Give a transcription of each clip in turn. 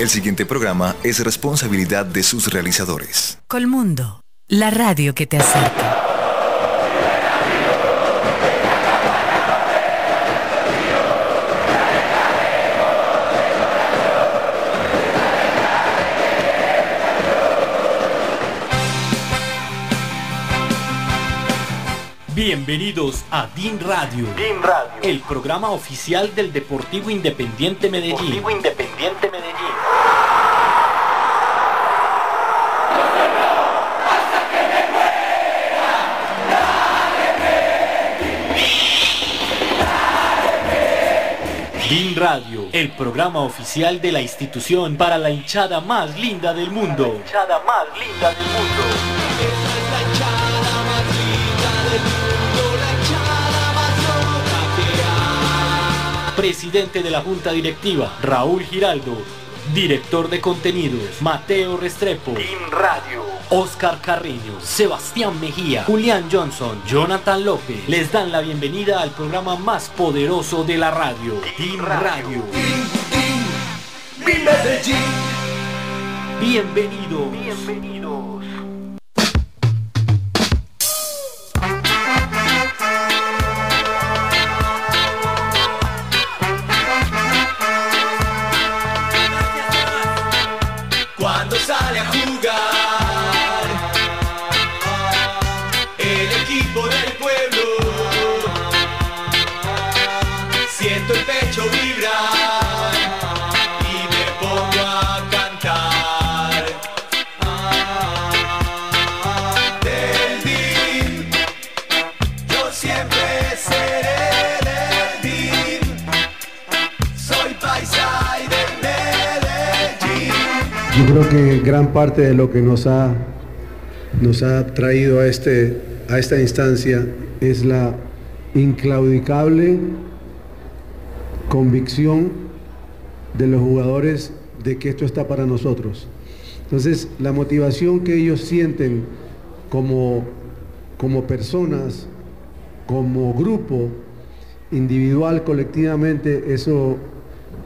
El siguiente programa es responsabilidad de sus realizadores. Colmundo, la radio que te acerca. Bienvenidos a DIN Radio, Radio, el programa oficial del Deportivo Independiente Medellín. Deportivo Independiente Medellín. Radio, el programa oficial de la institución para la hinchada más linda del mundo. Presidente de la Junta Directiva, Raúl Giraldo Director de contenidos, Mateo Restrepo. Team Radio. Oscar Carreño, Sebastián Mejía, Julián Johnson, Jonathan López les dan la bienvenida al programa más poderoso de la radio, Team Radio. Team, team, Bienvenidos. Yo creo que gran parte de lo que nos ha, nos ha traído a, este, a esta instancia es la inclaudicable convicción de los jugadores de que esto está para nosotros. Entonces, la motivación que ellos sienten como, como personas, como grupo, individual, colectivamente, eso,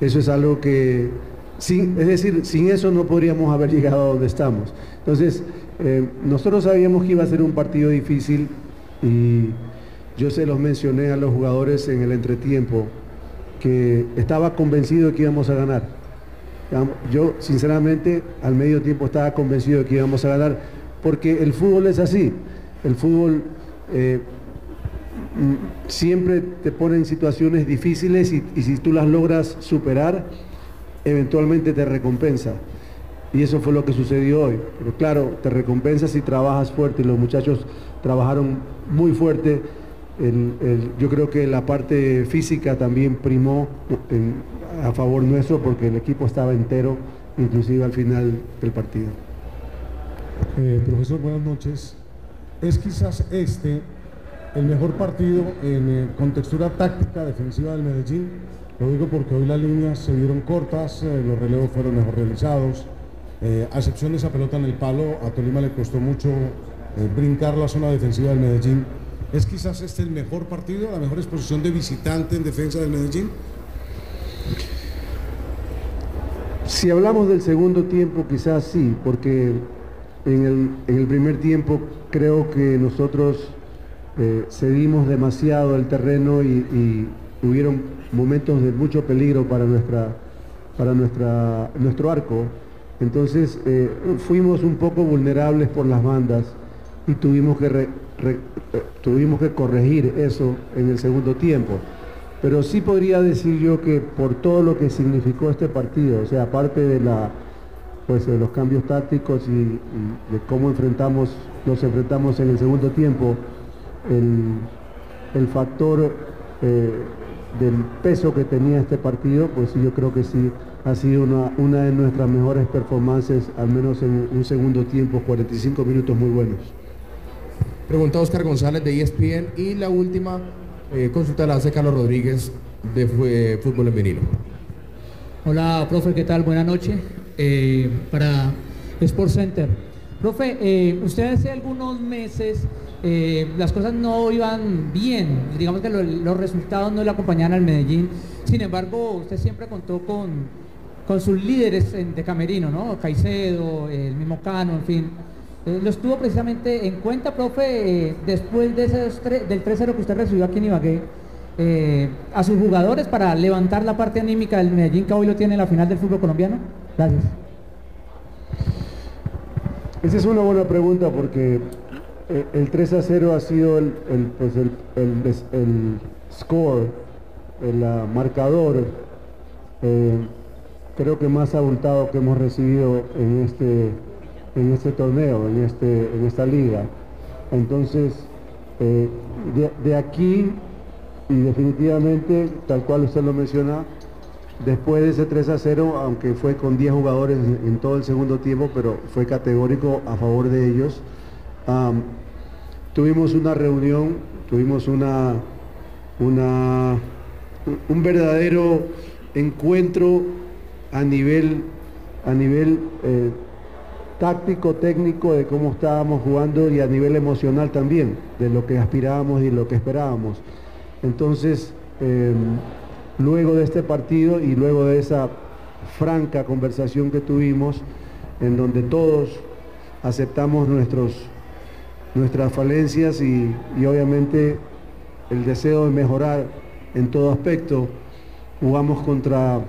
eso es algo que es decir, sin eso no podríamos haber llegado a donde estamos. Entonces, eh, nosotros sabíamos que iba a ser un partido difícil y yo se los mencioné a los jugadores en el entretiempo que estaba convencido de que íbamos a ganar. Yo, sinceramente, al medio tiempo estaba convencido de que íbamos a ganar porque el fútbol es así. El fútbol eh, mm, siempre te pone en situaciones difíciles y si tú las logras superar, eventualmente te recompensa. Y eso fue lo que sucedió hoy. Pero claro, te recompensas si trabajas fuerte. Y los muchachos trabajaron muy fuerte. yo creo que la parte física también primó a favor nuestro porque el equipo estaba entero, inclusive al final del partido. Eh, profesor, buenas noches. Es quizás este el mejor partido en, eh, contextura táctica defensiva del Medellín lo digo porque hoy las líneas se vieron cortas, eh, los relevos fueron mejor realizados. Eh, a excepción de esa pelota en el palo, a Tolima le costó mucho eh, brincar la zona defensiva del Medellín. ¿Es quizás este el mejor partido, la mejor exposición de visitante en defensa del Medellín? Si hablamos del segundo tiempo, quizás sí, porque en el, primer tiempo creo que nosotros cedimos demasiado el terreno y, ...tuvieron momentos de mucho peligro para, nuestra, para nuestra, nuestro arco. Entonces eh, fuimos un poco vulnerables por las bandas y tuvimos que, eh, tuvimos que corregir eso en el segundo tiempo. Pero sí podría decir yo que por todo lo que significó este partido, o sea, aparte de, la, pues, de los cambios tácticos y, de cómo enfrentamos, nos enfrentamos en el segundo tiempo, el, el factor eh, del peso que tenía este partido, pues yo creo que sí ha sido una, una de nuestras mejores performances, al menos en un segundo tiempo, 45 minutos muy buenos. Pregunta Oscar González de ESPN y la última eh, consulta la hace Carlos Rodríguez de Fútbol en Hola, profe, ¿qué tal? Buenas noches eh, para Sports Center. Profe, eh, usted hace algunos meses eh, las cosas no iban bien, digamos que los resultados no le acompañaban al Medellín. Sin embargo, usted siempre contó con, sus líderes de Camerino, ¿no? Caicedo, el mismo Cano, en fin. Eh, ¿lo estuvo precisamente en cuenta, profe, eh, después de ese del 3-0 que usted recibió aquí en Ibagué, a sus jugadores para levantar la parte anímica del Medellín que hoy lo tiene en la final del fútbol colombiano? Gracias. Esa es una buena pregunta porque eh, el 3 a 0 ha sido el, pues, score, el marcador, eh, creo que más abultado que hemos recibido en este, en este torneo, en, este, en esta liga. Entonces, eh, de, aquí, y definitivamente, tal cual usted lo menciona, después de ese 3 a 0, aunque fue con 10 jugadores en todo el segundo tiempo, pero fue categórico a favor de ellos, tuvimos una reunión, tuvimos una, una, un verdadero encuentro a nivel, a nivel eh, táctico, técnico de cómo estábamos jugando y a nivel emocional también, de lo que aspirábamos y lo que esperábamos. Entonces, em, luego de este partido y luego de esa franca conversación que tuvimos, en donde todos aceptamos nuestros nuestras falencias y, obviamente el deseo de mejorar en todo aspecto. Jugamos contra,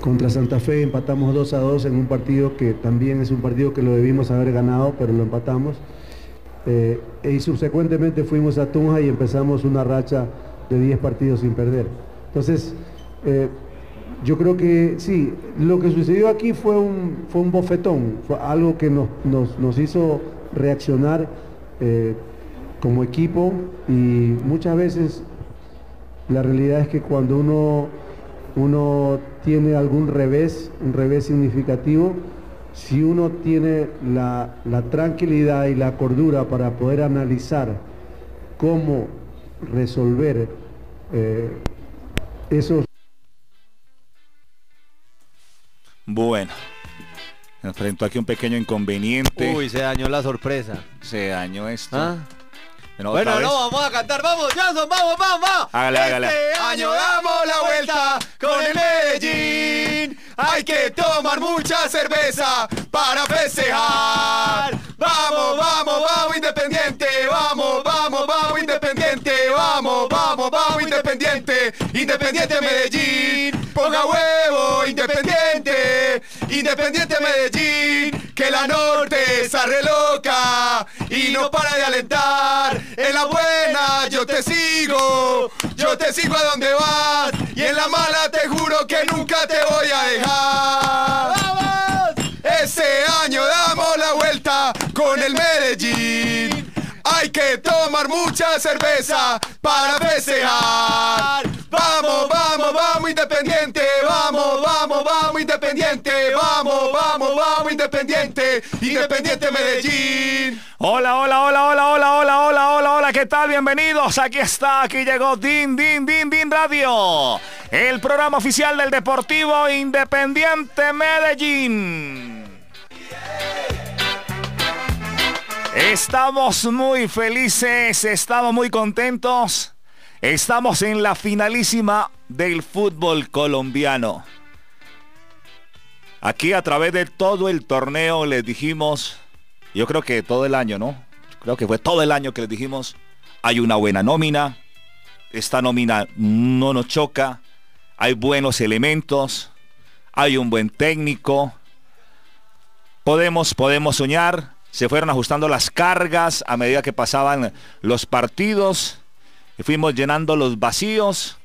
contra Santa Fe, empatamos 2 a 2 en un partido que también es un partido que lo debimos haber ganado, pero lo empatamos. Eh, y subsecuentemente fuimos a Tunja y empezamos una racha de 10 partidos sin perder. Entonces, eh, yo creo que sí, lo que sucedió aquí fue un, fue un bofetón, fue algo que nos, nos, nos hizo reaccionar eh, como equipo y muchas veces la realidad es que cuando uno, uno tiene algún revés, un revés significativo, si uno tiene la, tranquilidad y la cordura para poder analizar cómo resolver eso. Eh, esos... Bueno enfrentó aquí un pequeño inconveniente. Uy, se dañó la sorpresa. Se dañó esto. ¿Ah? Bueno, no, vamos a cantar, vamos, vamos, vamos, vamos. este año damos la vuelta con el Medellín. Hay que tomar mucha cerveza para festejar. Vamos, vamos, vamos, independiente. Vamos, vamos, vamos, independiente. Vamos, vamos, vamos, independiente. Independiente Medellín. Ponga huevo, independiente. Independiente Medellín, que la norte se reloca y no para de alentar. En la buena yo te sigo, yo te sigo a donde vas y en la mala te juro que nunca te voy a dejar. Ese año damos la vuelta con el Medellín. Hay que tomar mucha cerveza para festejar. Vamos, vamos, vamos, independiente. Vamos, vamos, vamos, independiente. Vamos, vamos, vamos, independiente. Independiente Medellín. Hola, hola, hola, hola, hola, hola, hola, hola, hola, ¿qué tal? Bienvenidos. Aquí está, aquí llegó Din, Din, Din, Din Radio. El programa oficial del Deportivo Independiente Medellín. Estamos muy felices, estamos muy contentos Estamos en la finalísima del fútbol colombiano. Aquí a través de todo el torneo les dijimos, yo creo que todo el año, ¿no? Creo que fue todo el año que les dijimos, hay una buena nómina, esta nómina no nos choca, hay buenos elementos, hay un buen técnico, podemos, podemos soñar, se fueron ajustando las cargas a medida que pasaban los partidos fuimos llenando los vacíos.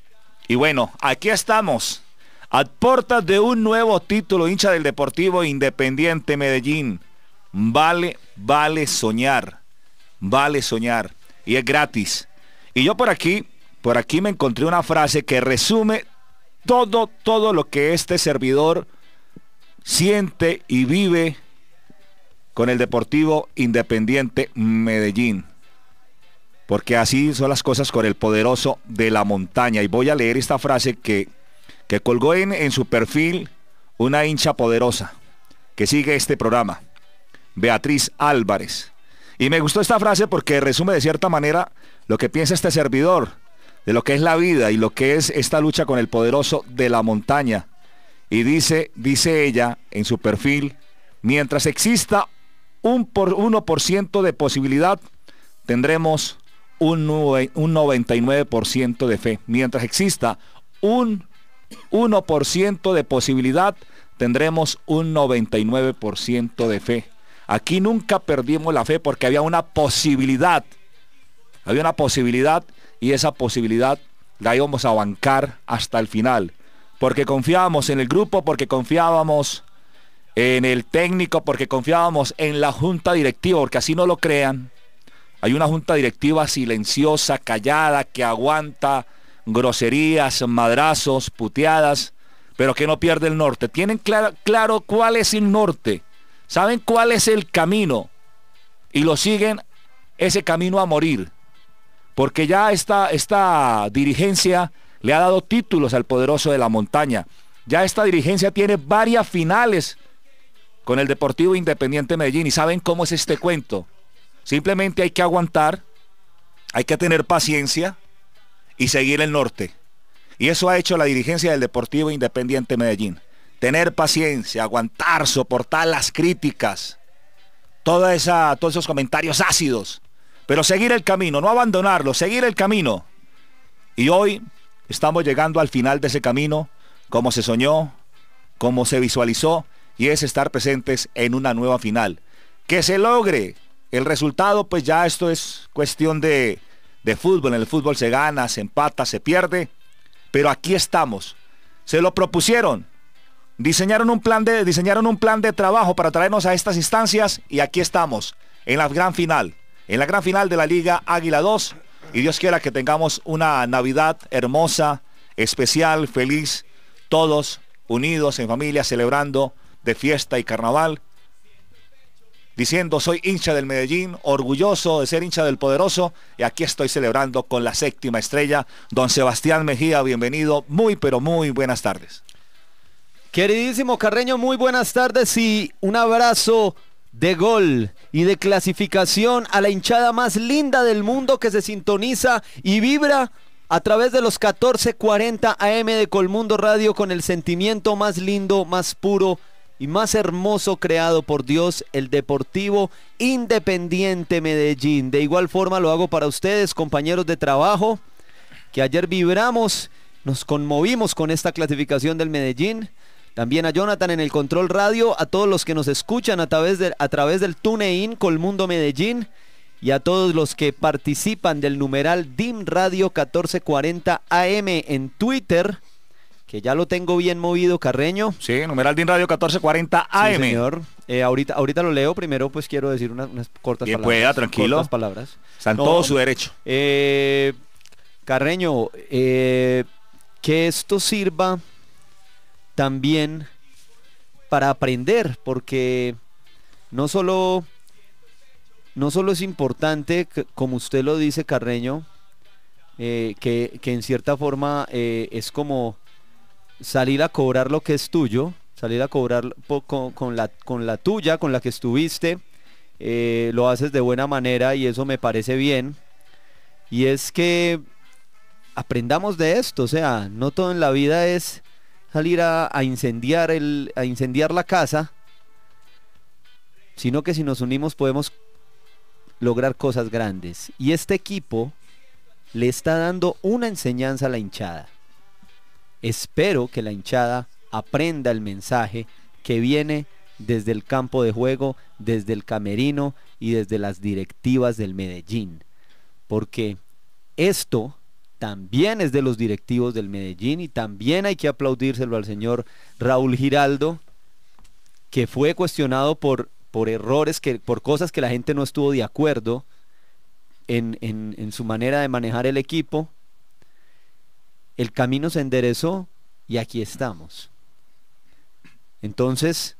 Y bueno, aquí estamos, a puertas de un nuevo título hincha del Deportivo Independiente Medellín. Vale, vale soñar, vale soñar. Y es gratis. Y yo por aquí, por aquí me encontré una frase que resume todo, todo lo que este servidor siente y vive con el Deportivo Independiente Medellín porque así son las cosas con el poderoso de la montaña. Y voy a leer esta frase que, que colgó en, en su perfil una hincha poderosa que sigue este programa, Beatriz Álvarez. Y me gustó esta frase porque resume de cierta manera lo que piensa este servidor, de lo que es la vida y lo que es esta lucha con el poderoso de la montaña. Y dice, dice ella en su perfil, mientras exista un por 1% de posibilidad, tendremos un, un 99% de fe. Mientras exista un 1% de posibilidad, tendremos un 99% de fe. Aquí nunca perdimos la fe porque había una posibilidad. Había una posibilidad y esa posibilidad la íbamos a bancar hasta el final. Porque confiábamos en el grupo, porque confiábamos en el técnico, porque confiábamos en la junta directiva, porque así no lo crean. Hay una junta directiva silenciosa, callada, que aguanta groserías, madrazos, puteadas, pero que no pierde el norte. Tienen claro, cuál es el norte, saben cuál es el camino y lo siguen ese camino a morir. Porque ya esta, esta dirigencia le ha dado títulos al poderoso de la montaña. Ya esta dirigencia tiene varias finales con el Deportivo Independiente Medellín y saben cómo es este cuento. Simplemente hay que aguantar, hay que tener paciencia y seguir el norte. Y eso ha hecho la dirigencia del Deportivo Independiente Medellín. Tener paciencia, aguantar, soportar las críticas, toda esa, todos esos comentarios ácidos, pero seguir el camino, no abandonarlo, seguir el camino. Y hoy estamos llegando al final de ese camino, como se soñó, como se visualizó, y es estar presentes en una nueva final. Que se logre, el resultado, pues ya esto es cuestión de, fútbol. En el fútbol se gana, se empata, se pierde. Pero aquí estamos. Se lo propusieron. Diseñaron un plan de, diseñaron un plan de trabajo para traernos a estas instancias y aquí estamos, en la gran final. En la gran final de la Liga Águila 2. Y Dios quiera que tengamos una Navidad hermosa, especial, feliz, todos unidos en familia, celebrando de fiesta y carnaval diciendo soy hincha del Medellín, orgulloso de ser hincha del Poderoso y aquí estoy celebrando con la séptima estrella. Don Sebastián Mejía, bienvenido, muy pero muy buenas tardes. Queridísimo Carreño, muy buenas tardes y un abrazo de gol y de clasificación a la hinchada más linda del mundo que se sintoniza y vibra a través de los 1440 AM de Colmundo Radio con el sentimiento más lindo, más puro y más hermoso creado por Dios, el Deportivo Independiente Medellín. De igual forma lo hago para ustedes, compañeros de trabajo, que ayer vibramos, nos conmovimos con esta clasificación del Medellín. También a Jonathan en el Control Radio, a todos los que nos escuchan a través, de, a través del TuneIn Colmundo Medellín y a todos los que participan del numeral DIM Radio 1440 AM en Twitter que ya lo tengo bien movido, Carreño. Sí, numeral de Radio 1440 AM. Sí, señor. Eh, ahorita, ahorita lo leo, primero pues quiero decir unas, unas cortas bien palabras. pueda, tranquilo. Cortas palabras. Está en todo su derecho. Eh, Carreño, eh, que esto sirva también para aprender, porque no solo, no solo es importante, como usted lo dice, Carreño, que, que en cierta forma es como salir a cobrar lo que es tuyo, salir a cobrar con, la, tuya, con la que estuviste, eh, lo haces de buena manera y eso me parece bien. Y es que aprendamos de esto, o sea, no todo en la vida es salir a, incendiar, a incendiar la casa, sino que si nos unimos podemos lograr cosas grandes. Y este equipo le está dando una enseñanza a la hinchada. Espero que la hinchada aprenda el mensaje que viene desde el campo de juego, desde el camerino y desde las directivas del Medellín. Porque esto también es de los directivos del Medellín y también hay que aplaudírselo al señor Raúl Giraldo, que fue cuestionado por, errores, que, por cosas que la gente no estuvo de acuerdo en su manera de manejar el equipo el camino se enderezó y aquí estamos. Entonces,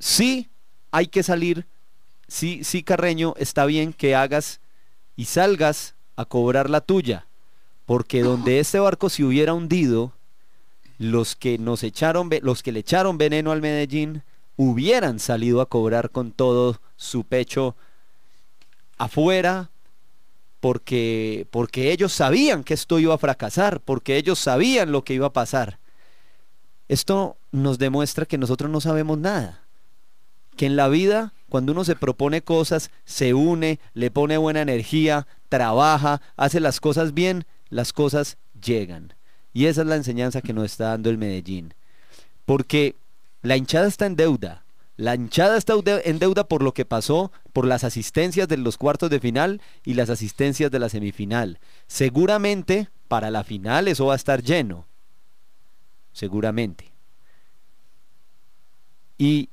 sí hay que salir, sí, sí Carreño, está bien que hagas y salgas a cobrar la tuya, porque donde este barco se hubiera hundido, los que nos echaron, los que le echaron veneno al Medellín, hubieran salido a cobrar con todo su pecho afuera porque, porque ellos sabían que esto iba a fracasar, porque ellos sabían lo que iba a pasar. Esto nos demuestra que nosotros no sabemos nada, que en la vida cuando uno se propone cosas, se une, le pone buena energía, trabaja, hace las cosas bien, las cosas llegan. Y esa es la enseñanza que nos está dando el Medellín. Porque la hinchada está en deuda, la hinchada está en deuda por lo que pasó, por las asistencias de los cuartos de final y las asistencias de la semifinal. Seguramente para la final eso va a estar lleno. Seguramente. Y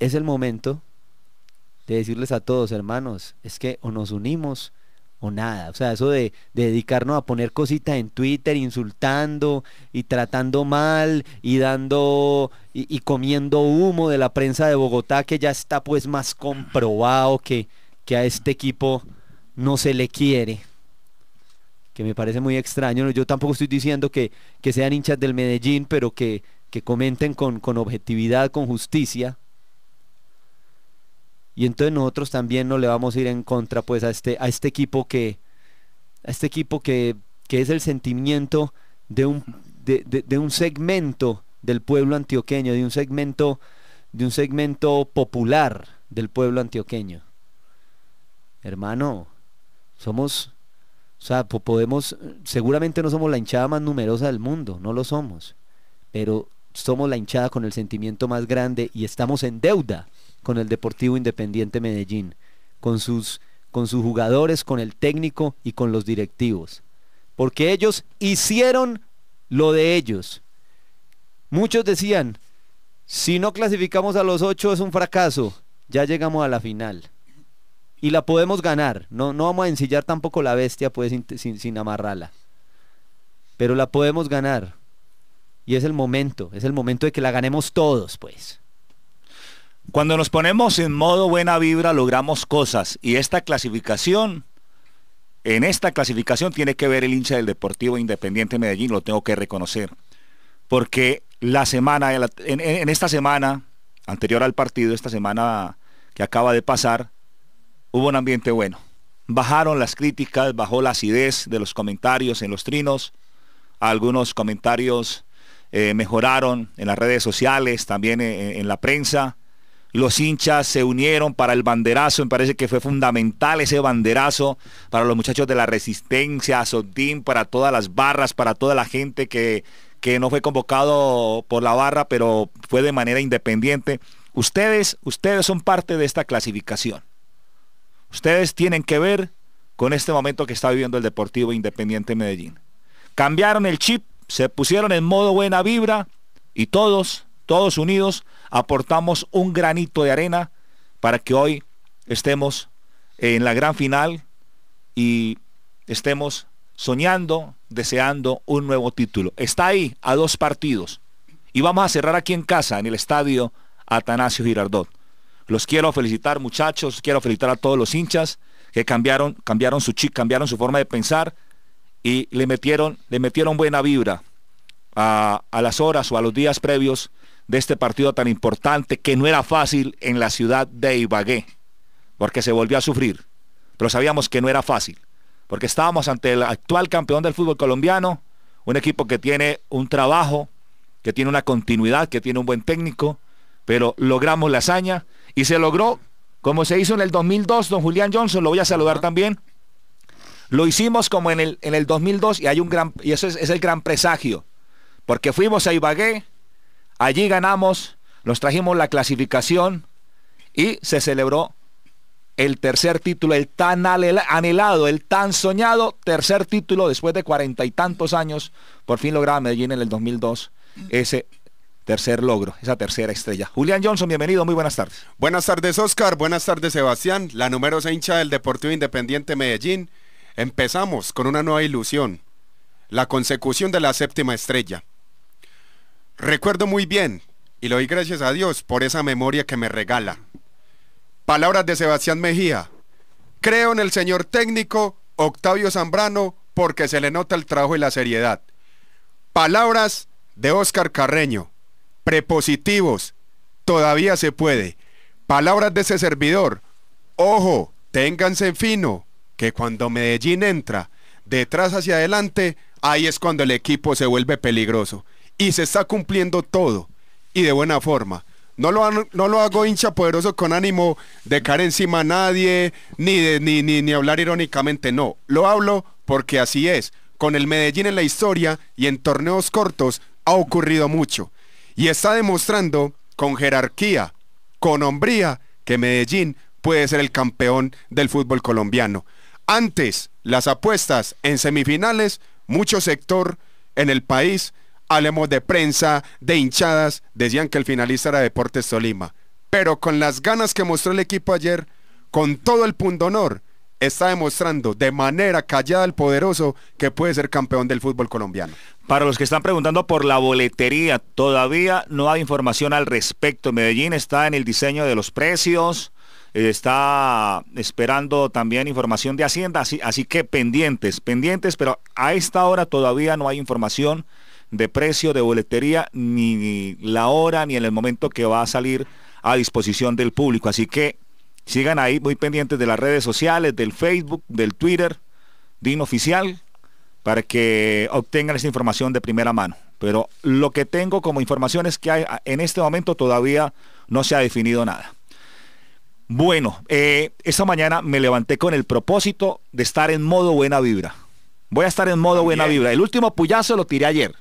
es el momento de decirles a todos, hermanos, es que o nos unimos o nada. O sea, eso de, dedicarnos a poner cositas en Twitter insultando y tratando mal y dando y, y, comiendo humo de la prensa de Bogotá que ya está pues más comprobado que, que a este equipo no se le quiere. Que me parece muy extraño. Yo tampoco estoy diciendo que, que sean hinchas del Medellín, pero que, que comenten con, con objetividad, con justicia y entonces nosotros también no le vamos a ir en contra pues a este, a este equipo que a este equipo que, que es el sentimiento de un, de, un segmento del pueblo antioqueño, de un segmento, de un segmento popular del pueblo antioqueño. Hermano, somos, o sea, podemos, seguramente no somos la hinchada más numerosa del mundo, no lo somos, pero somos la hinchada con el sentimiento más grande y estamos en deuda con el Deportivo Independiente Medellín, con sus, con sus jugadores, con el técnico y con los directivos. Porque ellos hicieron lo de ellos. Muchos decían, si no clasificamos a los ocho es un fracaso, ya llegamos a la final. Y la podemos ganar, no, no vamos a ensillar tampoco la bestia pues sin, sin amarrarla. Pero la podemos ganar. Y es el momento, es el momento de que la ganemos todos pues. Cuando nos ponemos en modo buena vibra logramos cosas y esta clasificación, en esta clasificación tiene que ver el hincha del Deportivo Independiente Medellín, lo tengo que reconocer, porque la semana, en, esta semana anterior al partido, esta semana que acaba de pasar, hubo un ambiente bueno. Bajaron las críticas, bajó la acidez de los comentarios en los trinos, algunos comentarios eh, mejoraron en las redes sociales, también en la prensa los hinchas se unieron para el banderazo, me parece que fue fundamental ese banderazo para los muchachos de la resistencia, Sotín, para todas las barras, para toda la gente que, que no fue convocado por la barra, pero fue de manera independiente. Ustedes, ustedes son parte de esta clasificación. Ustedes tienen que ver con este momento que está viviendo el Deportivo Independiente Medellín. Cambiaron el chip, se pusieron en modo buena vibra y todos todos unidos aportamos un granito de arena para que hoy estemos en la gran final y estemos soñando, deseando un nuevo título. Está ahí a dos partidos. Y vamos a cerrar aquí en casa, en el estadio Atanasio Girardot. Los quiero felicitar muchachos, quiero felicitar a todos los hinchas que cambiaron, cambiaron su chip, cambiaron su forma de pensar y le metieron, le metieron buena vibra a, a las horas o a los días previos de este partido tan importante que no era fácil en la ciudad de Ibagué, porque se volvió a sufrir, pero sabíamos que no era fácil, porque estábamos ante el actual campeón del fútbol colombiano, un equipo que tiene un trabajo, que tiene una continuidad, que tiene un buen técnico, pero logramos la hazaña y se logró como se hizo en el 2002, don Julián Johnson, lo voy a saludar también. Lo hicimos como en el, en el 2002 y hay un gran y eso es, es el gran presagio, porque fuimos a Ibagué, Allí ganamos, nos trajimos la clasificación y se celebró el tercer título, el tan anhelado, el tan soñado tercer título después de cuarenta y tantos años. Por fin lograba Medellín en el 2002 ese tercer logro, esa tercera estrella. Julián Johnson, bienvenido, muy buenas tardes. Buenas tardes Oscar, buenas tardes Sebastián, la numerosa hincha del Deportivo Independiente Medellín. Empezamos con una nueva ilusión, la consecución de la séptima estrella. Recuerdo muy bien, y lo doy gracias a Dios por esa memoria que me regala. Palabras de Sebastián Mejía. Creo en el señor técnico Octavio Zambrano porque se le nota el trabajo y la seriedad. Palabras de Óscar Carreño. Prepositivos. Todavía se puede. Palabras de ese servidor. Ojo, ténganse fino, que cuando Medellín entra, detrás hacia adelante, ahí es cuando el equipo se vuelve peligroso y se está cumpliendo todo y de buena forma. No lo, no lo hago hincha poderoso con ánimo de caer encima a nadie, ni, ni, ni, ni hablar irónicamente, no. Lo hablo porque así es. Con el Medellín en la historia y en torneos cortos ha ocurrido mucho. Y está demostrando con jerarquía, con hombría, que Medellín puede ser el campeón del fútbol colombiano. Antes, las apuestas en semifinales, mucho sector en el país hablemos de prensa, de hinchadas, decían que el finalista era Deportes Tolima. Pero con las ganas que mostró el equipo ayer, con todo el pundonor, está demostrando de manera callada el poderoso que puede ser campeón del fútbol colombiano. Para los que están preguntando por la boletería, todavía no hay información al respecto. Medellín está en el diseño de los precios, eh, está esperando también información de Hacienda, así que pendientes, pendientes, pero a esta hora todavía no hay información de precio, de boletería, ni, la hora, ni en el momento que va a salir a disposición del público. Así que sigan ahí muy pendientes de las redes sociales, del Facebook, del Twitter, DIN Oficial, para que obtengan esa información de primera mano. Pero lo que tengo como información es que en este momento todavía no se ha definido nada. Bueno, eh, esta mañana me levanté con el propósito de estar en modo buena vibra. Voy a estar en modo buena vibra. El último puyazo lo tiré ayer.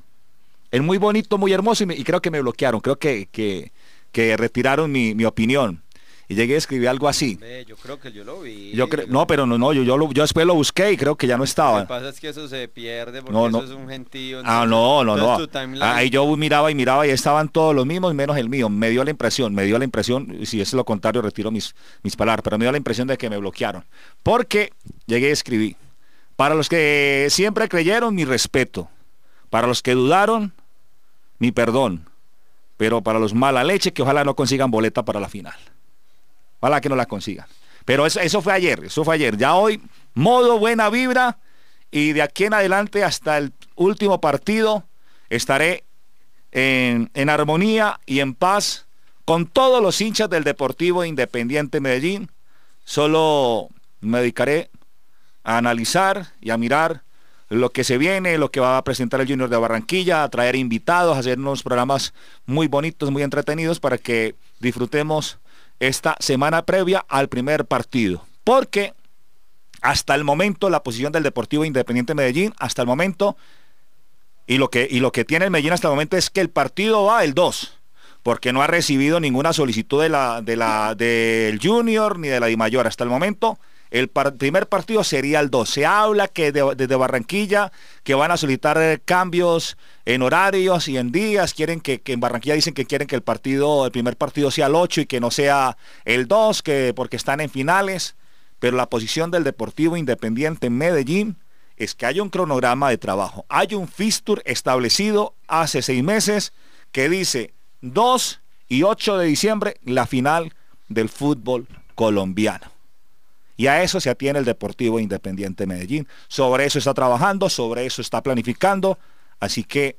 Es muy bonito, muy hermoso y, creo que me bloquearon, creo que, retiraron mi, opinión y llegué a escribir algo así. yo creo que yo lo vi. Yo no, pero no, no, yo, yo, lo, después lo busqué y creo que ya no estaba. Lo que pasa es que eso se pierde porque eso es un gentío. ah, no, no, no. Ahí yo miraba y miraba y estaban todos los mismos menos el mío. Me dio la impresión, me dio la impresión, si es lo contrario retiro mis, mis palabras, pero me dio la impresión de que me bloquearon. Porque llegué a escribir. Para los que siempre creyeron, mi respeto. Para los que dudaron, mi perdón. Pero para los mala leche que ojalá no consigan boleta para la final. Ojalá que no la consigan. Pero eso, fue ayer, eso fue ayer. Ya hoy, modo buena vibra. Y de aquí en adelante hasta el último partido estaré en, en armonía y en paz con todos los hinchas del Deportivo Independiente Medellín. Solo me dedicaré a analizar y a mirar lo que se viene, lo que va a presentar el Junior de Barranquilla, a traer invitados, a hacer unos programas muy bonitos, muy entretenidos para que disfrutemos esta semana previa al primer partido. Porque hasta el momento la posición del Deportivo Independiente Medellín, hasta el momento, y lo que, y lo que tiene el Medellín hasta el momento es que el partido va el 2 porque no ha recibido ninguna solicitud de la, de la, del Junior ni de la Mayor hasta el momento. El primer partido sería el 2. Se habla que desde Barranquilla que van a solicitar eh, cambios en horarios y en días. Quieren que, en Barranquilla dicen que quieren que el partido, el primer partido sea el 8 y que no sea el 2, que, porque están en finales. Pero la posición del Deportivo Independiente en Medellín es que hay un cronograma de trabajo. Hay un fistur establecido hace seis meses que dice 2 y 8 de diciembre la final del fútbol colombiano. Y a eso se atiene el Deportivo Independiente Medellín. Sobre eso está trabajando, sobre eso está planificando. Así que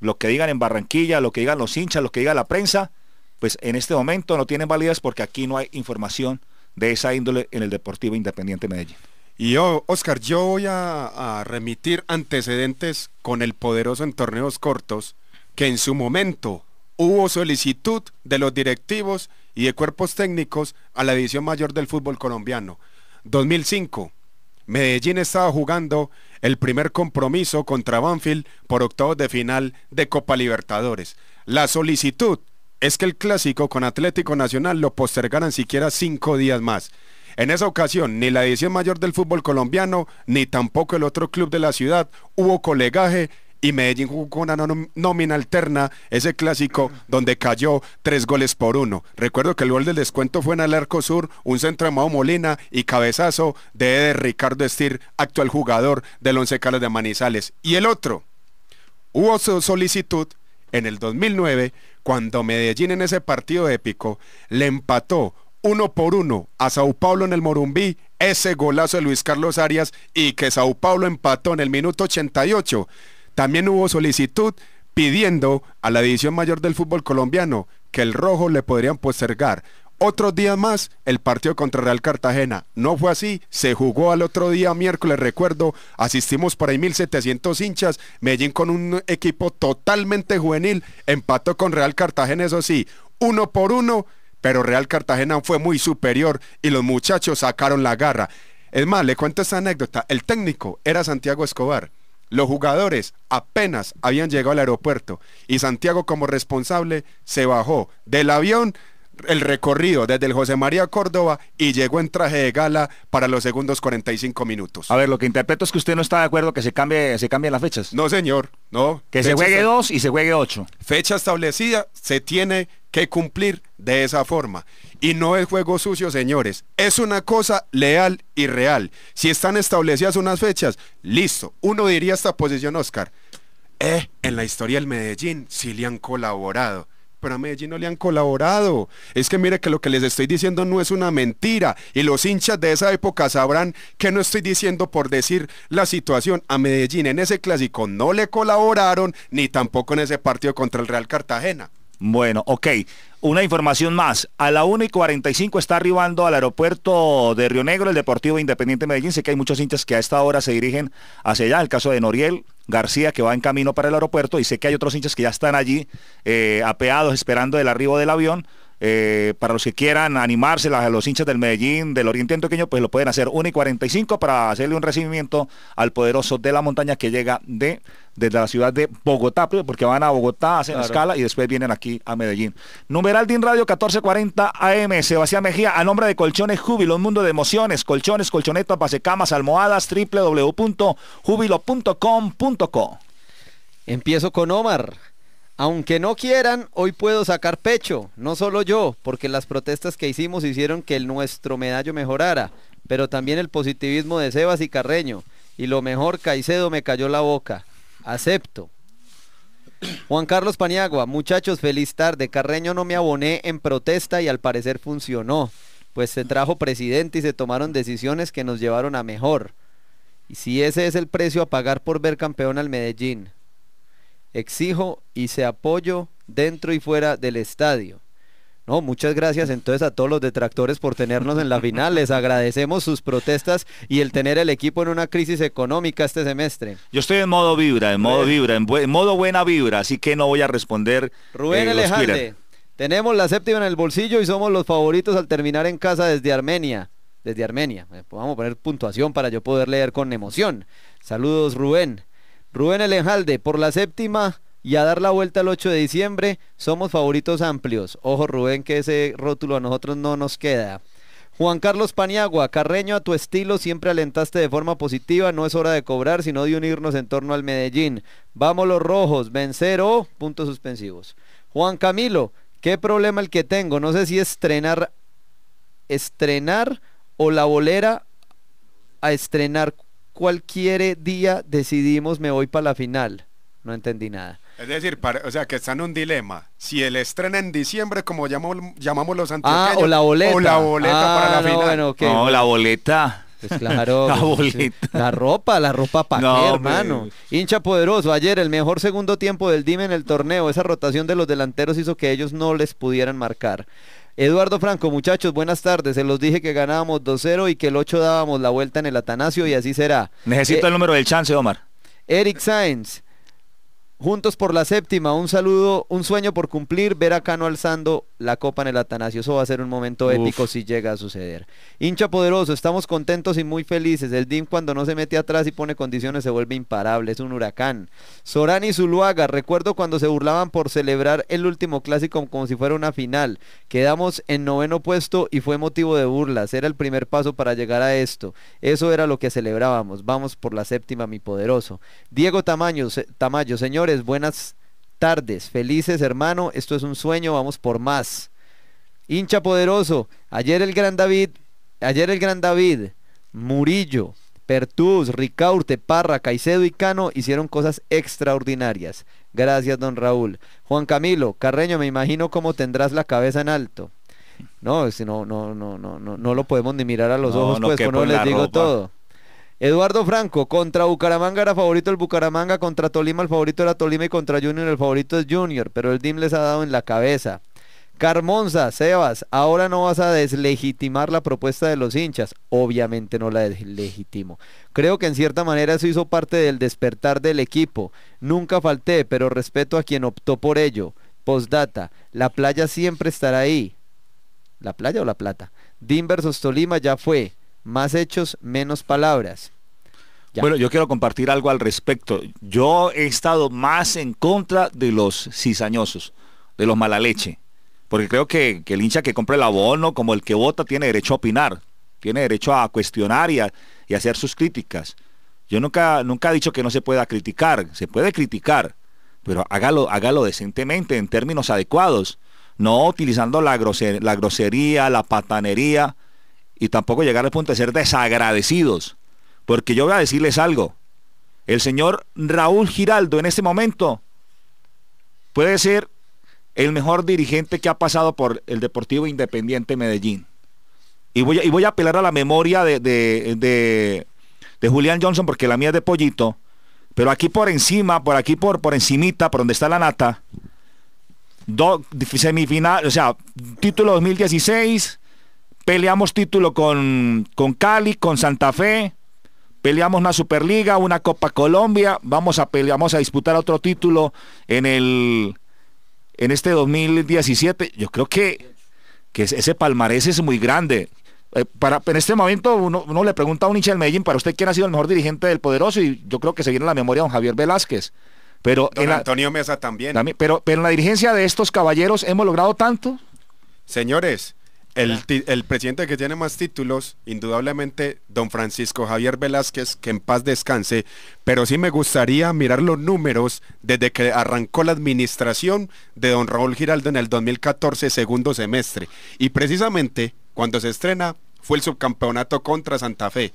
lo que digan en Barranquilla, lo que digan los hinchas, lo que diga la prensa, pues en este momento no tienen validez porque aquí no hay información de esa índole en el Deportivo Independiente Medellín. Y yo, Oscar, yo voy a remitir antecedentes con el poderoso en torneos cortos que en su momento hubo solicitud de los directivos y de cuerpos técnicos a la división mayor del fútbol colombiano. 2005. Medellín estaba jugando el primer compromiso contra Banfield por octavos de final de Copa Libertadores. La solicitud es que el clásico con Atlético Nacional lo postergaran siquiera cinco días más. En esa ocasión, ni la edición mayor del fútbol colombiano, ni tampoco el otro club de la ciudad, hubo colegaje y Medellín jugó con una nómina alterna ese clásico donde cayó tres goles por uno. Recuerdo que el gol del descuento fue en el arco sur, un centro de Mao Molina y cabezazo de Ricardo Estir, actual jugador del Once Carlos de Manizales. Y el otro, hubo su solicitud en el 2009 cuando Medellín en ese partido épico le empató uno por uno a Sao Paulo en el Morumbí, ese golazo de Luis Carlos Arias y que Sao Paulo empató en el minuto 88 también hubo solicitud pidiendo a la División Mayor del Fútbol Colombiano que el rojo le podrían postergar otro día más el partido contra Real Cartagena. No fue así, se jugó al otro día, miércoles, recuerdo, asistimos por ahí 1.700 hinchas, Medellín con un equipo totalmente juvenil, empató con Real Cartagena, eso sí, uno por uno, pero Real Cartagena fue muy superior y los muchachos sacaron la garra. Es más, le cuento esta anécdota, el técnico era Santiago Escobar. Los jugadores apenas habían llegado al aeropuerto y Santiago como responsable se bajó del avión, el recorrido desde el José María Córdoba y llegó en traje de gala para los segundos 45 minutos. A ver, lo que interpreto es que usted no está de acuerdo que se cambie se cambien las fechas. No, señor, no. Que se juegue dos y se juegue ocho. Fecha establecida se tiene que cumplir de esa forma. Y no es juego sucio, señores. Es una cosa leal y real. Si están establecidas unas fechas, listo. Uno diría esta posición, Oscar. Eh, en la historia del Medellín sí le han colaborado pero a Medellín no le han colaborado. Es que mire que lo que les estoy diciendo no es una mentira. Y los hinchas de esa época sabrán que no estoy diciendo por decir la situación. A Medellín en ese clásico no le colaboraron, ni tampoco en ese partido contra el Real Cartagena. Bueno, ok. Una información más. A la 1 y 45 está arribando al aeropuerto de Río Negro el Deportivo Independiente Medellín. Sé que hay muchos hinchas que a esta hora se dirigen hacia allá. El caso de Noriel, García, que va en camino para el aeropuerto, y sé que hay otros hinchas que ya están allí eh, apeados esperando el arribo del avión eh, para los que quieran animarse, a los hinchas del Medellín, del Oriente Antioqueño, pues lo pueden hacer 1 y 45 para hacerle un recibimiento al poderoso de la montaña que llega de desde la ciudad de Bogotá, pues, porque van a Bogotá, hacen la escala y después vienen aquí a Medellín. Numeral DIN Radio 1440 AM, Sebastián Mejía, a nombre de Colchones Júbilo, mundo de emociones, colchones, colchonetas, basecamas, almohadas, www.júbilo.com.co. Empiezo con Omar. Aunque no quieran, hoy puedo sacar pecho, no solo yo, porque las protestas que hicimos hicieron que el nuestro medallo mejorara, pero también el positivismo de Sebas y Carreño. Y lo mejor, Caicedo me cayó la boca. Acepto. Juan Carlos Paniagua, muchachos, feliz tarde. Carreño no me aboné en protesta y al parecer funcionó, pues se trajo presidente y se tomaron decisiones que nos llevaron a mejor. Y si ese es el precio a pagar por ver campeón al Medellín, exijo y se apoyo dentro y fuera del estadio. No, muchas gracias entonces a todos los detractores por tenernos en la final. Les agradecemos sus protestas y el tener el equipo en una crisis económica este semestre. Yo estoy en modo vibra, en modo vibra, en, modo buena vibra, así que no voy a responder. Eh, Rubén eh, tenemos la séptima en el bolsillo y somos los favoritos al terminar en casa desde Armenia. Desde Armenia. Eh, vamos a poner puntuación para yo poder leer con emoción. Saludos, Rubén. Rubén Elenjalde por la séptima y a dar la vuelta el 8 de diciembre. Somos favoritos amplios. Ojo Rubén que ese rótulo a nosotros no nos queda. Juan Carlos Paniagua, Carreño, a tu estilo siempre alentaste de forma positiva, no es hora de cobrar, sino de unirnos en torno al Medellín. Vamos los rojos, vencer o puntos suspensivos. Juan Camilo, qué problema el que tengo, no sé si estrenar estrenar o la bolera a estrenar cualquier día decidimos me voy para la final. No entendí nada. Es decir, o sea, que está en un dilema. Si el estrena en diciembre, como llamamos, llamamos los antiguos. Ah, o la boleta. O la boleta para la ah, final. No, la boleta. Pues la boleta. La ropa, la ropa para qué, hermano. Hincha poderoso. Ayer, el mejor segundo tiempo del Dime en el torneo. Esa rotación de los delanteros hizo que ellos no les pudieran marcar. Eduardo Franco, muchachos, buenas tardes. Se los dije que ganábamos 2-0 y que el 8 dábamos la vuelta en el Atanasio y así será. Necesito eh, el número del chance, Omar. Eric Sainz, Juntos por la séptima, un saludo, un sueño por cumplir, ver a Cano alzando la copa en el Atanasio. Eso va a ser un momento épico si llega a suceder. Hincha poderoso, estamos contentos y muy felices. El DIM cuando no se mete atrás y pone condiciones se vuelve imparable, es un huracán. Sorani Zuluaga, recuerdo cuando se burlaban por celebrar el último clásico como si fuera una final. Quedamos en noveno puesto y fue motivo de burlas. Era el primer paso para llegar a esto. Eso era lo que celebrábamos. Vamos por la séptima, mi poderoso. Diego Tamayo, señor buenas tardes. Felices, hermano. Esto es un sueño, vamos por más. Hincha poderoso. Ayer el gran David, ayer el gran David, Murillo, Pertús, Ricaurte, Parra, Caicedo y Cano hicieron cosas extraordinarias. Gracias, don Raúl. Juan Camilo, Carreño, me imagino cómo tendrás la cabeza en alto. No, si no, no, no, no, no, no lo podemos ni mirar a los ojos, pues no les digo todo. Eduardo Franco, contra Bucaramanga era favorito el Bucaramanga, contra Tolima el favorito era Tolima y contra Junior el favorito es Junior, pero el DIM les ha dado en la cabeza. Carmonza, Sebas, ahora no vas a deslegitimar la propuesta de los hinchas. Obviamente no la deslegitimo. Creo que en cierta manera eso hizo parte del despertar del equipo. Nunca falté, pero respeto a quien optó por ello. Postdata, la playa siempre estará ahí. ¿La playa o la plata? Dim versus Tolima ya fue. Más hechos, menos palabras. Bueno, yo quiero compartir algo al respecto. Yo he estado más en contra de los cizañosos, de los mala leche, porque creo que, el hincha que compra el abono, como el que vota, tiene derecho a opinar, tiene derecho a cuestionar y, a, hacer sus críticas. Yo nunca, nunca he dicho que no se pueda criticar, se puede criticar, pero hágalo, hágalo decentemente, en términos adecuados, no utilizando la grosería, la patanería y tampoco llegar al punto de ser desagradecidos porque yo voy a decirles algo. El señor Raúl Giraldo en este momento puede ser el mejor dirigente que ha pasado por el Deportivo Independiente Medellín. Y voy a, y voy a apelar a la memoria de, de, Julián Johnson porque la mía es de pollito. Pero aquí por encima, por aquí por, por encimita, por donde está la nata, do, semifinal, o sea, título 2016, peleamos título con, con Cali, con Santa Fe, Peleamos una Superliga, una Copa Colombia, vamos a pelear, a disputar otro título en el en este 2017. Yo creo que, que ese palmarés es muy grande. Eh, para, en este momento uno, le pregunta a un hincha del Medellín, para usted quién ha sido el mejor dirigente del Poderoso, y yo creo que se viene a la memoria don Javier Velázquez. Pero Antonio Mesa también. pero, pero en la dirigencia de estos caballeros hemos logrado tanto. Señores, el, presidente que tiene más títulos, indudablemente, don Francisco Javier Velázquez, que en paz descanse, pero sí me gustaría mirar los números desde que arrancó la administración de don Raúl Giraldo en el 2014, segundo semestre. Y precisamente cuando se estrena fue el subcampeonato contra Santa Fe.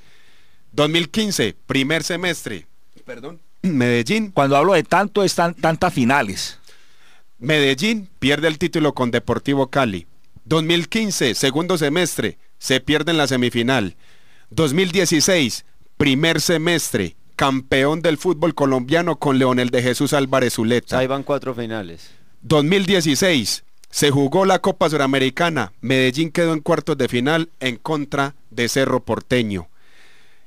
2015, primer semestre, perdón, Medellín. Cuando hablo de tanto, están tantas finales. Medellín pierde el título con Deportivo Cali. 2015, segundo semestre, se pierde en la semifinal. 2016, primer semestre, campeón del fútbol colombiano con Leonel de Jesús Álvarez Zuleta. Ahí van cuatro finales. 2016, se jugó la Copa Suramericana. Medellín quedó en cuartos de final en contra de Cerro Porteño.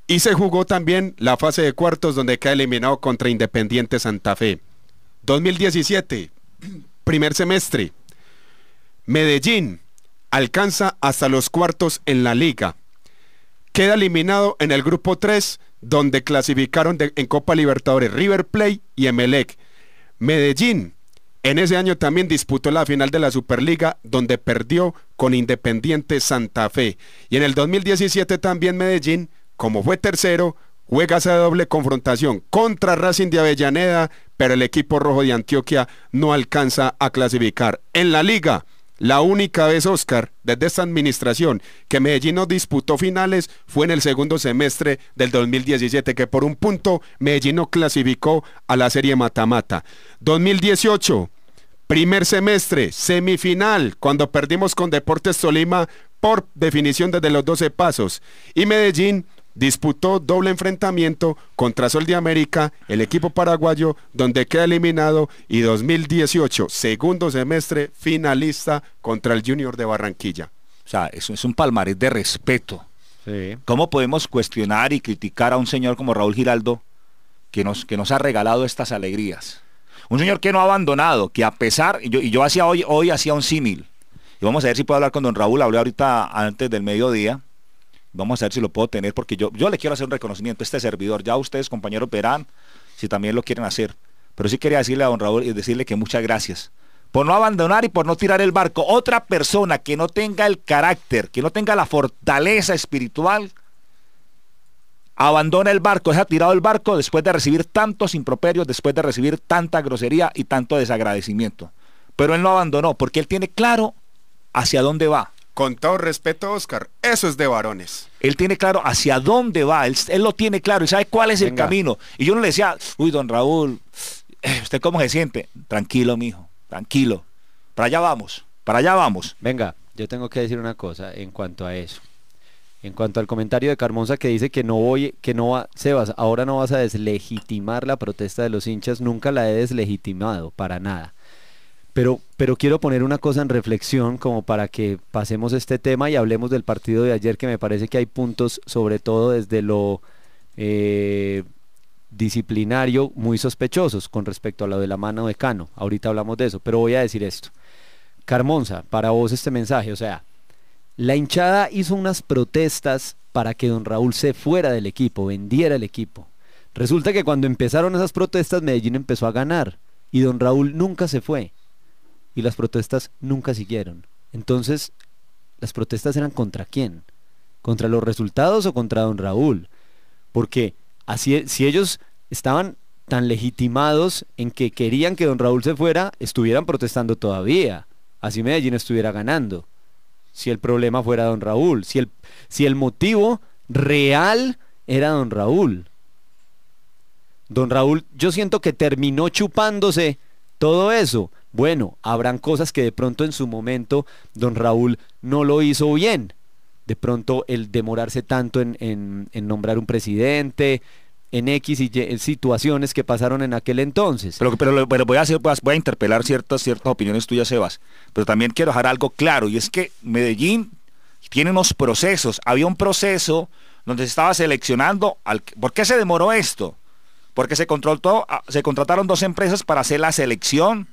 Y se jugó también la fase de cuartos donde queda eliminado contra Independiente Santa Fe. 2017, primer semestre. Medellín alcanza hasta los cuartos en la liga. Queda eliminado en el grupo 3, donde clasificaron en Copa Libertadores River Plate y Emelec. Medellín, en ese año también disputó la final de la Superliga, donde perdió con Independiente Santa Fe. Y en el 2017 también Medellín, como fue tercero, juega esa doble confrontación contra Racing de Avellaneda, pero el equipo rojo de Antioquia no alcanza a clasificar. En la liga, la única vez, Oscar, desde esta administración, que Medellín no disputó finales fue en el segundo semestre del 2017, que por un punto Medellín no clasificó a la serie Matamata. 2018, primer semestre, semifinal, cuando perdimos con Deportes Tolima por definición desde los 12 pasos. Y Medellín disputó doble enfrentamiento contra Sol de América, el equipo paraguayo, donde queda eliminado y 2018, segundo semestre, finalista contra el Junior de Barranquilla. O sea, eso es un palmarés de respeto. ¿Cómo podemos cuestionar y criticar a un señor como Raúl Giraldo que nos, ha regalado estas alegrías? Un señor que no ha abandonado, que a pesar, y yo, hacía hoy, hoy hacía un símil, y vamos a ver si puedo hablar con don Raúl, hablé ahorita antes del mediodía, Vamos a ver si lo puedo tener porque yo, yo le quiero hacer un reconocimiento a este servidor. Ya ustedes, compañeros, verán si también lo quieren hacer. Pero sí quería decirle a don Raúl y decirle que muchas gracias por no abandonar y por no tirar el barco. Otra persona que no tenga el carácter, que no tenga la fortaleza espiritual, abandona el barco, se ha tirado el barco después de recibir tantos improperios, después de recibir tanta grosería y tanto desagradecimiento. Pero él no abandonó porque él tiene claro hacia dónde va. Con todo respeto, Oscar, eso es de varones. Él tiene claro hacia dónde va, él, lo tiene claro y sabe cuál es el camino. Y yo no le decía, uy, don Raúl, eh, ¿usted cómo se siente? Tranquilo, mijo, tranquilo. Para allá vamos, para allá vamos. Venga, yo tengo que decir una cosa en cuanto a eso. En cuanto al comentario de Carmonza que dice que no voy, que no va, Sebas, ahora no vas a deslegitimar la protesta de los hinchas, nunca la he deslegitimado, para nada. Pero, quiero poner una cosa en reflexión como para que pasemos este tema y hablemos del partido de ayer que me parece que hay puntos, sobre todo desde lo eh, disciplinario, muy sospechosos con respecto a lo de la mano de Cano. Ahorita hablamos de eso, pero voy a decir esto. Carmonza, para vos este mensaje, o sea, la hinchada hizo unas protestas para que don Raúl se fuera del equipo, vendiera el equipo. Resulta que cuando empezaron esas protestas, Medellín empezó a ganar y don Raúl nunca se fue y las protestas nunca siguieron. Entonces, ¿las protestas eran contra quién? ¿Contra los resultados o contra don Raúl? Porque así, e, si ellos estaban tan legitimados en que querían que don Raúl se fuera, estuvieran protestando todavía. Así Medellín estuviera ganando. Si el problema fuera don Raúl, si el, si el motivo real era don Raúl. Don Raúl, yo siento que terminó chupándose todo eso, bueno, habrán cosas que de pronto en su momento don Raúl no lo hizo bien. De pronto el demorarse tanto en, nombrar un presidente, en X y Y situaciones que pasaron en aquel entonces. Pero, pero, pero voy, a interpelar ciertas, ciertas opiniones tuyas, Sebas. Pero también quiero dejar algo claro, y es que Medellín tiene unos procesos. Había un proceso donde se estaba seleccionando al... ¿Por qué se demoró esto? porque se, se contrataron dos empresas para hacer la selección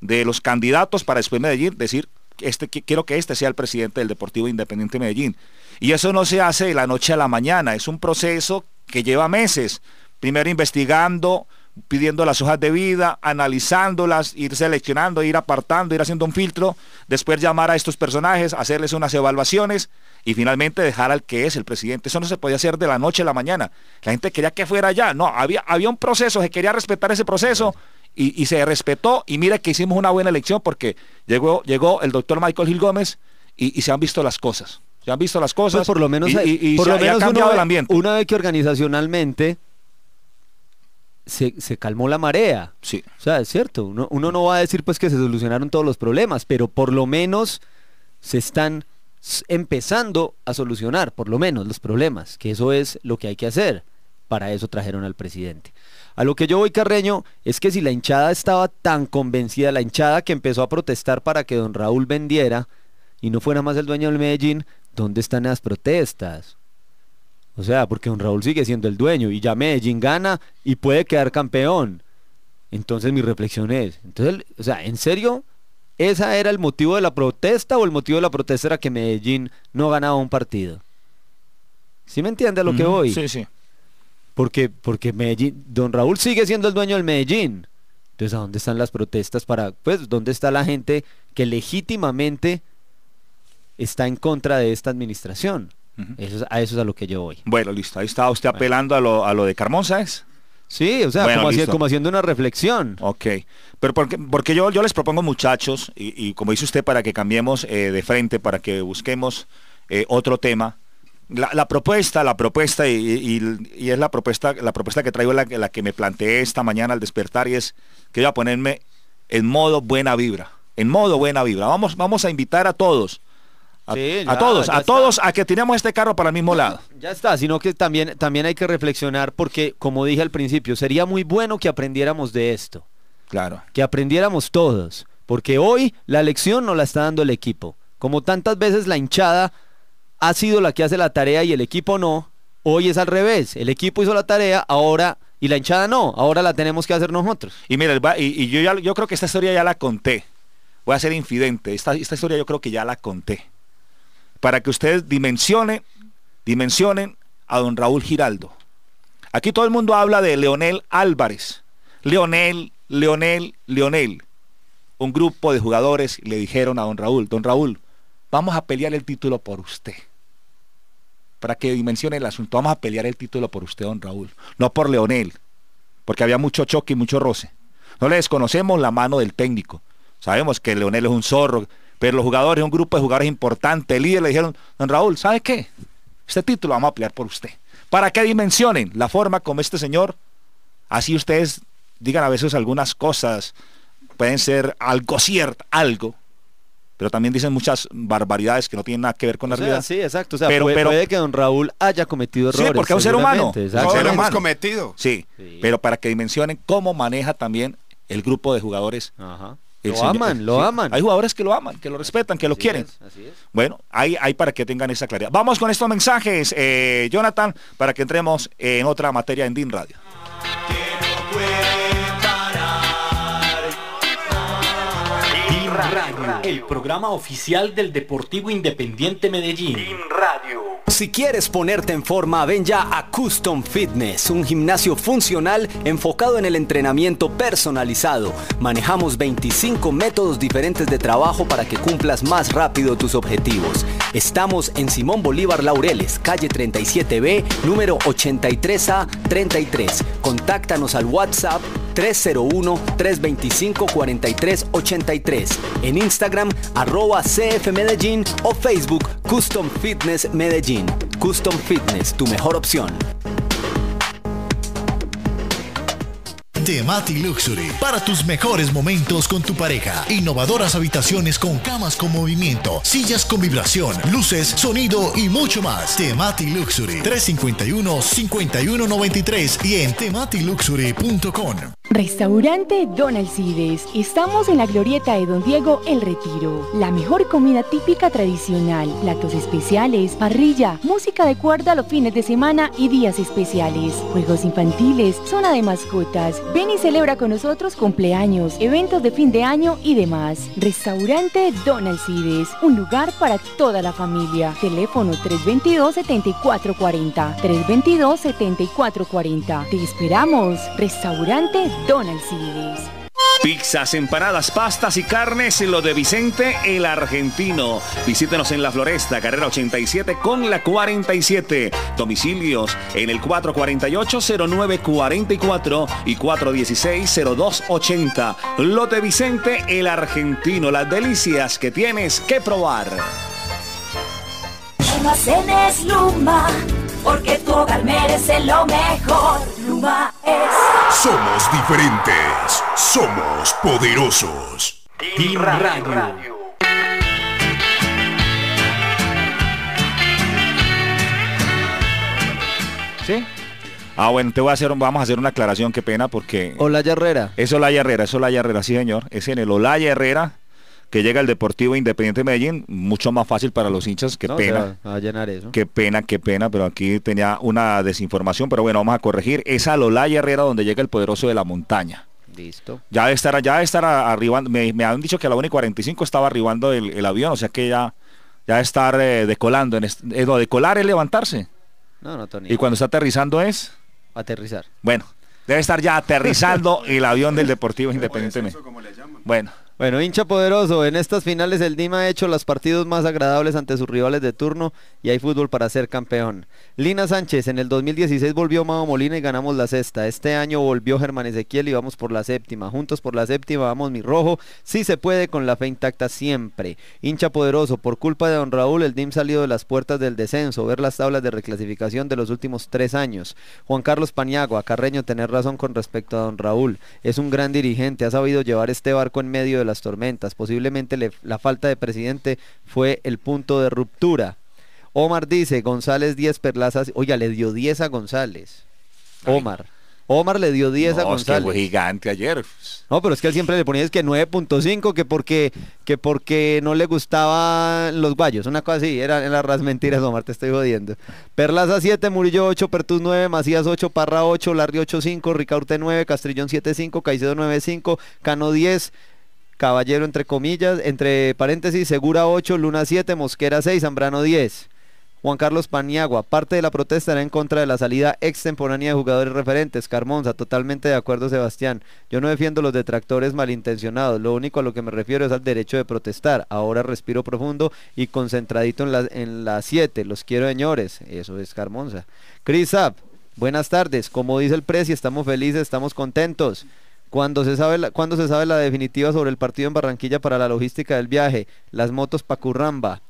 de los candidatos para después Medellín decir, este, quiero que este sea el presidente del Deportivo Independiente Medellín. Y eso no se hace de la noche a la mañana, es un proceso que lleva meses. Primero investigando, pidiendo las hojas de vida, analizándolas, ir seleccionando, ir apartando, ir haciendo un filtro, después llamar a estos personajes, hacerles unas evaluaciones y finalmente dejar al que es el presidente. Eso no se podía hacer de la noche a la mañana. La gente quería que fuera ya. No, había, había un proceso, se quería respetar ese proceso y, se respetó. Y mira que hicimos una buena elección porque llegó, llegó el doctor Michael Gil Gómez y, se han visto las cosas. Se han visto las cosas. Pues por lo menos, y, por lo menos cambiado el ambiente. Una vez que organizacionalmente se, calmó la marea. Sí. O sea, es cierto. Uno, uno no va a decir pues que se solucionaron todos los problemas, pero por lo menos se están empezando a solucionar por lo menos los problemas, que eso es lo que hay que hacer. Para eso trajeron al presidente. A lo que yo voy, Carreño, es que si la hinchada estaba tan convencida, la hinchada que empezó a protestar para que don Raúl vendiera y no fuera más el dueño del Medellín, ¿dónde están las protestas? O sea, porque don Raúl sigue siendo el dueño y ya Medellín gana y puede quedar campeón. Entonces mi reflexión es, entonces, o sea, ¿en serio ¿Esa era el motivo de la protesta o el motivo de la protesta era que Medellín no ganaba un partido? ¿Sí me entiende a lo que voy? Sí, sí. Porque, porque Medellín, don Raúl sigue siendo el dueño del Medellín. Entonces, ¿a dónde están las protestas para, pues, dónde está la gente que legítimamente está en contra de esta administración? eso, a eso es a lo que yo voy. Bueno, listo. Ahí está usted apelando a, lo, a lo de Carmón, Sí, o sea, como, haciendo una reflexión. Ok, pero porque, yo, yo les propongo muchachos, y, como dice usted, para que cambiemos eh, de frente, para que busquemos eh, otro tema. La, propuesta, la propuesta, y, es la propuesta, la propuesta que traigo, la, la que me planteé esta mañana al despertar, y es que voy a ponerme en modo buena vibra, en modo buena vibra. Vamos, vamos a invitar a todos a, todos, a todos, a que tiramos este carro para el mismo lado. Ya está, sino que también, también hay que reflexionar porque, como dije al principio, sería muy bueno que aprendiéramos de esto. Claro. Que aprendiéramos todos, porque hoy la lección no la está dando el equipo. Como tantas veces la hinchada ha sido la que hace la tarea y el equipo no, hoy es al revés. El equipo hizo la tarea, ahora y la hinchada no, ahora la tenemos que hacer nosotros. Y mira, y, yo, yo creo que esta historia ya la conté. Voy a ser infidente. Esta, esta historia yo creo que ya la conté para que ustedes dimensionen, dimensionen a don Raúl Giraldo. Aquí todo el mundo habla de Leonel Álvarez. Leonel, Leonel, Leonel. Un grupo de jugadores le dijeron a don Raúl, don Raúl, vamos a pelear el título por usted. Para que dimensione el asunto, vamos a pelear el título por usted, don Raúl. No por Leonel, porque había mucho choque y mucho roce. No le desconocemos la mano del técnico. Sabemos que Leonel es un zorro, pero los jugadores, un grupo de jugadores importante, el líder, le dijeron, don Raúl, ¿sabe qué? Este título vamos a pelear por usted. Para que dimensionen la forma como este señor, así ustedes digan a veces algunas cosas, pueden ser algo cierto, algo, pero también dicen muchas barbaridades que no tienen nada que ver con la realidad. Sí, exacto. O sea, pero, puede, que don Raúl haya cometido errores. Sí, porque es un ser humano. Un ser cometido. Sí, sí, pero para que dimensionen cómo maneja también el grupo de jugadores Ajá lo aman, lo aman. Hay jugadores que lo aman, que lo respetan, que lo quieren. Bueno, hay, para que tengan esa claridad. Vamos con estos mensajes, eh, Jonathan, para que entremos en otra materia en DIN Radio. DIN Radio, el programa oficial del Deportivo Independiente Medellín. Si quieres ponerte en forma, ven ya a Custom Fitness, un gimnasio funcional enfocado en el entrenamiento personalizado. Manejamos 25 métodos diferentes de trabajo para que cumplas más rápido tus objetivos. Estamos en Simón Bolívar Laureles, calle 37B, número 83A33. Contáctanos al WhatsApp 301-325-4383. En Instagram, arroba CF Medellín o Facebook Custom Fitness Medellín. Custom Fitness, tu mejor opción. Temati Luxury. Para tus mejores momentos con tu pareja. Innovadoras habitaciones con camas con movimiento, sillas con vibración, luces, sonido y mucho más. Temati Luxury. 351-5193 y en tematiluxury.com. Restaurante Don Alcides. Estamos en la glorieta de Don Diego El Retiro. La mejor comida típica tradicional, platos especiales, parrilla, música de cuerda los fines de semana y días especiales, juegos infantiles, zona de mascotas. Ven y celebra con nosotros cumpleaños, eventos de fin de año y demás. Restaurante Don Alcides, un lugar para toda la familia. Teléfono 322-7440. 322-7440. Te esperamos. Restaurante McDonald's Pizzas, empanadas, pastas y carnes, lo de Vicente el Argentino. Visítenos en La Floresta, carrera 87 con la 47. Domicilios en el 448-0944 y 416-0280. Lote Vicente el Argentino, las delicias que tienes que probar porque tu hogar merece lo mejor. Luma es. Somos diferentes, somos poderosos. Team, ¿Sí? Ah, bueno, te voy a hacer, vamos a hacer una aclaración, qué pena, porque... Olaya Herrera. Es Olaya Herrera, es Olaya Herrera, sí señor. Es en el Olaya Herrera, que llega el Deportivo Independiente Medellín, mucho más fácil para los hinchas, qué pena. Qué pena, qué pena, pero aquí tenía una desinformación, pero bueno, vamos a corregir. Es a Lolaya Herrera donde llega el poderoso de la montaña. Listo. Ya debe estar, ya debe arribando, me, han dicho que a la 1 y 45 estaba arribando el, avión, o sea que ya, ya debe estar eh, decolando. En eh, decolar es levantarse. No, no, Tony. Y cuando está aterrizando es... Aterrizar. Bueno, debe estar ya aterrizando el avión del Deportivo Independiente. Medellín. Bueno. Bueno, hincha poderoso, en estas finales el Dima ha hecho los partidos más agradables ante sus rivales de turno y hay fútbol para ser campeón. Lina Sánchez, en el 2016 volvió mago Molina y ganamos la sexta. Este año volvió Germán Ezequiel y vamos por la séptima. Juntos por la séptima, vamos mi rojo. Sí se puede con la fe intacta siempre. Hincha poderoso, por culpa de don Raúl, el DIM salió de las puertas del descenso. Ver las tablas de reclasificación de los últimos tres años. Juan Carlos Paniagua, Carreño, tener razón con respecto a don Raúl. Es un gran dirigente, ha sabido llevar este barco en medio de las tormentas. Posiblemente la falta de presidente fue el punto de ruptura. Omar dice, González 10 perlazas. oye le dio 10 a González. Omar. Omar le dio 10 a González. gigante ayer. No, pero es que él siempre le ponía es que 9.5, que porque, que porque no le gustaban los guayos. Una cosa así, eran, las mentiras, Omar, te estoy jodiendo. Perlaza 7, Murillo 8, Pertus 9, Macías 8, Parra 8, Larri 8, 5, Ricaurte 9, Castrillón 7, 5, Caicedo 9, 5, Cano 10, Caballero entre comillas, entre paréntesis, Segura 8, Luna 7, Mosquera 6, Zambrano 10. Juan Carlos Paniagua, parte de la protesta era en contra de la salida extemporánea de jugadores referentes. Carmonza, totalmente de acuerdo Sebastián. Yo no defiendo los detractores malintencionados, lo único a lo que me refiero es al derecho de protestar. Ahora respiro profundo y concentradito en la, en 7. Los quiero señores, eso es Carmonza. Zapp, Buenas tardes, como dice el precio estamos felices, estamos contentos. Cuando se, sabe la, se sabe la definitiva sobre el partido en Barranquilla para la logística del viaje, las motos Pacurramba,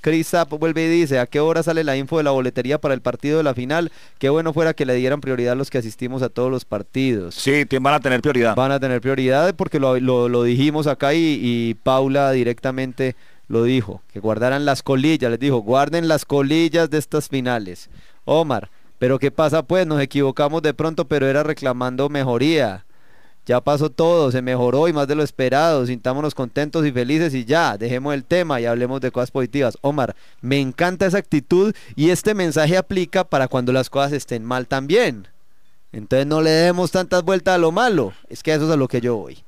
Chris vuelve y dice, ¿a qué hora sale la info de la boletería para el partido de la final? Qué bueno fuera que le dieran prioridad a los que asistimos a todos los partidos. Sí, van a tener prioridad. Van a tener prioridad porque lo, dijimos acá y, Paula directamente lo dijo, que guardaran las colillas, les dijo, guarden las colillas de estas finales. Omar, pero ¿qué pasa pues? Nos equivocamos de pronto, pero era reclamando mejoría ya pasó todo, se mejoró y más de lo esperado, sintámonos contentos y felices y ya, dejemos el tema y hablemos de cosas positivas. Omar, me encanta esa actitud y este mensaje aplica para cuando las cosas estén mal también. Entonces no le demos tantas vueltas a lo malo, es que eso es a lo que yo voy.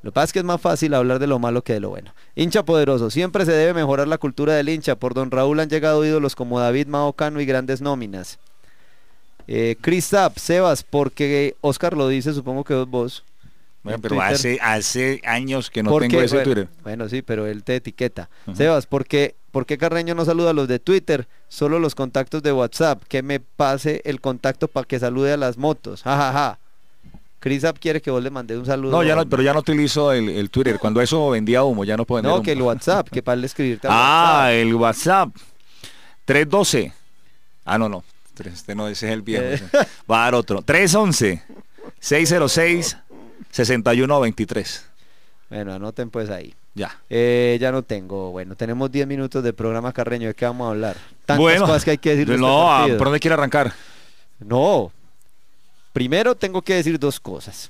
Lo que pasa es que es más fácil hablar de lo malo que de lo bueno. Hincha poderoso, siempre se debe mejorar la cultura del hincha. Por don Raúl han llegado ídolos como David Mahocano y grandes nóminas. Eh, Zapp, Sebas, porque Oscar lo dice, supongo que vos. Bueno, pero hace, años que no tengo ese Twitter. Bueno, sí, pero él te etiqueta. Sebas, ¿por qué, Carreño no saluda a los de Twitter? Solo los contactos de WhatsApp. Que me pase el contacto para que salude a las motos. Jajaja. Ja, quiere que vos le mandes un saludo. No, ya no, pero ya no utilizo el, Twitter. Cuando eso vendía humo, ya no puedo No, que el WhatsApp, que para él escribirte. ah, el WhatsApp. 312. Ah, no, no. Este no, ese es el viejo. Eh. Va a dar otro. 311-606-6123. Bueno, anoten pues ahí. Ya. Eh, ya no tengo. Bueno, tenemos 10 minutos de programa Carreño. ¿De qué vamos a hablar? Tantas cosas que hay que decir. No, este ¿por dónde quiere arrancar? No. Primero tengo que decir dos cosas.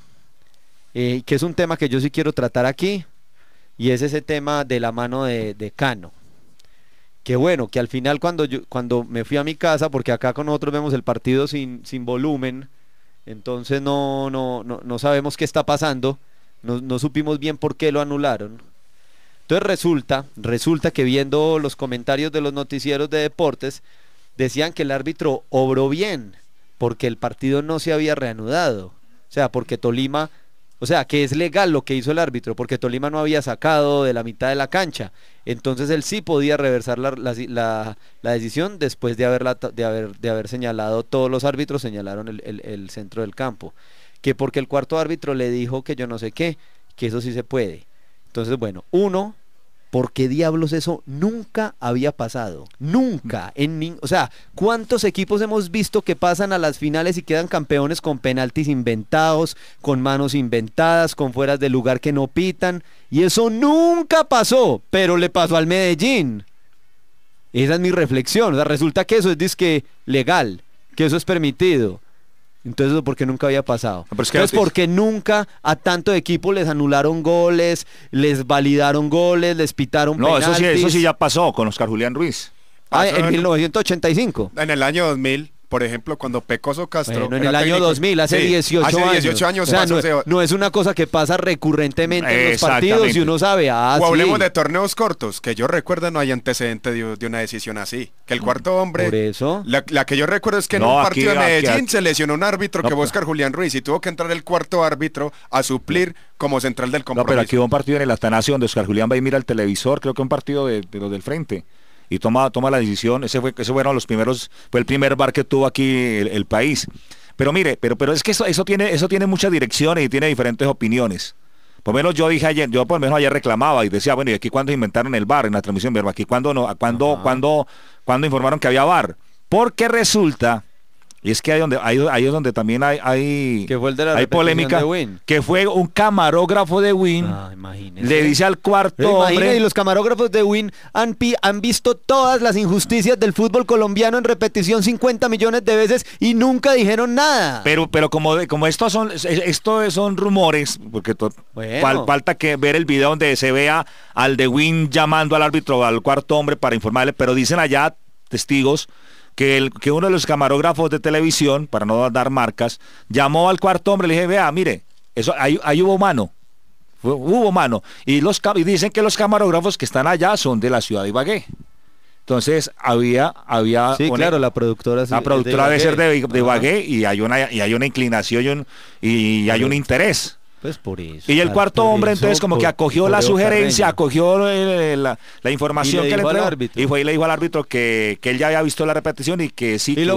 Eh, que es un tema que yo sí quiero tratar aquí. Y es ese tema de la mano de Cano que bueno, que al final cuando, yo, cuando me fui a mi casa, porque acá con nosotros vemos el partido sin, sin volumen, entonces no, no, no, no sabemos qué está pasando, no, no supimos bien por qué lo anularon. Entonces resulta, resulta que viendo los comentarios de los noticieros de deportes, decían que el árbitro obró bien, porque el partido no se había reanudado. O sea, porque Tolima o sea, que es legal lo que hizo el árbitro, porque Tolima no había sacado de la mitad de la cancha. Entonces él sí podía reversar la, decisión después de, de, haber, de haber señalado, todos los árbitros señalaron el, el centro del campo. Que porque el cuarto árbitro le dijo que yo no sé qué, que eso sí se puede. Entonces, bueno, uno, ¿Por qué diablos eso nunca había pasado. Nunca. Mm. En o sea, ¿cuántos equipos hemos visto que pasan a las finales y quedan campeones con penaltis inventados, con manos inventadas, con fueras de lugar que no pitan? Y eso nunca pasó, pero le pasó al Medellín. Esa es mi reflexión. O sea, resulta que eso es disque legal, que eso es permitido. Entonces, ¿por qué nunca había pasado. Ah, es Entonces, porque nunca a tanto equipo les anularon goles, les validaron goles, les pitaron No, eso sí, eso sí ya pasó con Oscar Julián Ruiz. ah en 1985. En el año 2000 por ejemplo, cuando Pecoso Castro. en el año 2000, hace, 18 años. no, es una cosa que pasa recurrentemente en los partidos y uno sabe. Ah, o hablemos de torneos cortos, que yo recuerdo no hay antecedente de, una decisión así. Que el cuarto ah, hombre. Por eso. La, que yo recuerdo es que en un partido de Medellín se lesionó un árbitro que fue Oscar Julián Ruiz y tuvo que entrar el cuarto árbitro a suplir como central del compromiso. No, pero aquí hubo un partido en el Atanasio donde Oscar Julián va y mira el televisor, creo que un partido de los del frente y toma, la decisión. Ese fue, uno fueron los primeros, fue el primer bar que tuvo aquí el, país. Pero mire, pero, pero es que eso, eso, tiene, eso tiene muchas direcciones y tiene diferentes opiniones. Por lo menos yo dije ayer, yo por lo menos ayer reclamaba y decía, bueno, ¿y aquí cuándo inventaron el bar en la transmisión? ¿Aquí cuándo no? ¿Cuándo, cuándo, cuándo informaron que había bar? Porque resulta y es que ahí donde es donde también hay polémica que fue un camarógrafo de Win ah, le dice al cuarto eh, hombre y los camarógrafos de Win han, han visto todas las injusticias del fútbol colombiano en repetición 50 millones de veces y nunca dijeron nada. Pero pero como como estos son son rumores porque falta que ver el video donde se vea al de Win llamando al árbitro al cuarto hombre para informarle, pero dicen allá testigos que, el, que uno de los camarógrafos de televisión, para no dar marcas, llamó al cuarto hombre y le dije, vea, mire, eso, ahí, hubo mano. Hubo mano. Y, los, y dicen que los camarógrafos que están allá son de la ciudad de Ibagué. Entonces había, había claro, la productora, la productora debe ser de, de Ibagué y hay una, y hay una inclinación y hay un interés. Pues por eso. Y el cuarto hombre entonces como que acogió la sugerencia, acogió la, información que le entregó. Y le dijo al árbitro que, él ya había visto la repetición y que sí. Y, lo,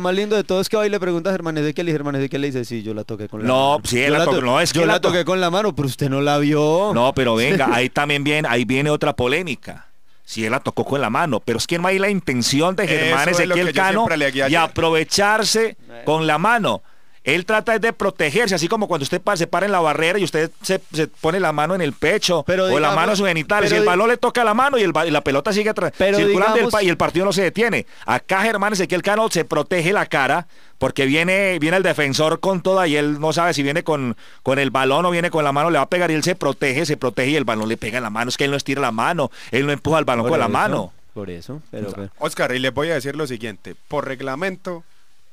más lindo de todo es que hoy le pregunta a Germán Ezequiel Y Germán de le dice, sí, yo la toqué con la no, mano. la no, es la, toqué con la mano, pero usted no la vio. No, pero venga, ahí también viene, ahí viene otra polémica si él la tocó con la mano, pero es que no hay la intención de Germán Ezequiel Cano y aprovecharse con la mano. Él trata de protegerse, así como cuando usted se para en la barrera y usted se, pone la mano en el pecho pero o la mano en su genitales. el balón le toca la mano y, la pelota sigue atrás. y el partido no se detiene. Acá Germán el Cano se protege la cara porque viene, viene el defensor con toda y él no sabe si viene con, con el balón o viene con la mano, le va a pegar y él se protege, se protege y el balón le pega en la mano. Es que él no estira la mano, él no empuja el balón con la mano. Por eso, pero... Oscar, y les voy a decir lo siguiente. Por reglamento,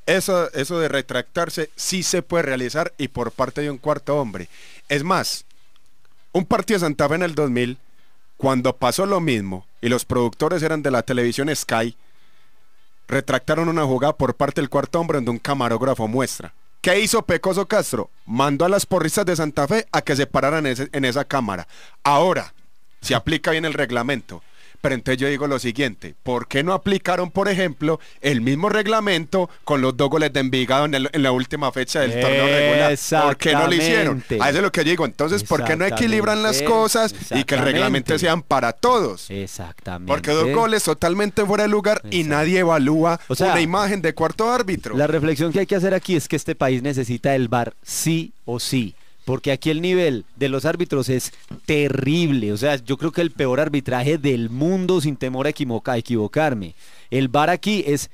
eso, de retractarse sí se puede realizar y por parte de un cuarto hombre. Es más, un partido de Santa Fe en el 2000, cuando pasó lo mismo y los productores eran de la televisión Sky, retractaron una jugada por parte del cuarto hombre donde un camarógrafo muestra. ¿Qué hizo Pecoso Castro? Mandó a las porristas de Santa Fe a que se pararan en, en esa cámara. Ahora, se aplica bien el reglamento. Pero entonces yo digo lo siguiente, ¿por qué no aplicaron, por ejemplo, el mismo reglamento con los dos goles de Envigado en, la última fecha del torneo regular? ¿Por qué no lo hicieron? A eso es lo que yo digo. Entonces, ¿por qué no equilibran las cosas y que el reglamento sea para todos? Exactamente. Porque dos goles totalmente fuera de lugar y nadie evalúa o una imagen de cuarto árbitro. La reflexión que hay que hacer aquí es que este país necesita el VAR sí o sí porque aquí el nivel de los árbitros es terrible. O sea, yo creo que el peor arbitraje del mundo, sin temor a, equivocarme. El VAR aquí es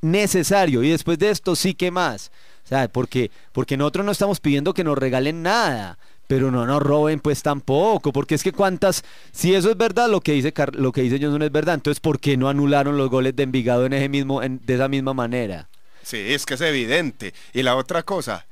necesario. Y después de esto, sí que más. O sea, porque, porque nosotros no estamos pidiendo que nos regalen nada. Pero no nos roben pues tampoco, porque es que cuántas, si eso es verdad, lo que dice lo que dice Johnson es verdad, entonces ¿por qué no anularon los goles de Envigado en ese mismo, de esa misma manera? Sí, es que es evidente. Y la otra cosa,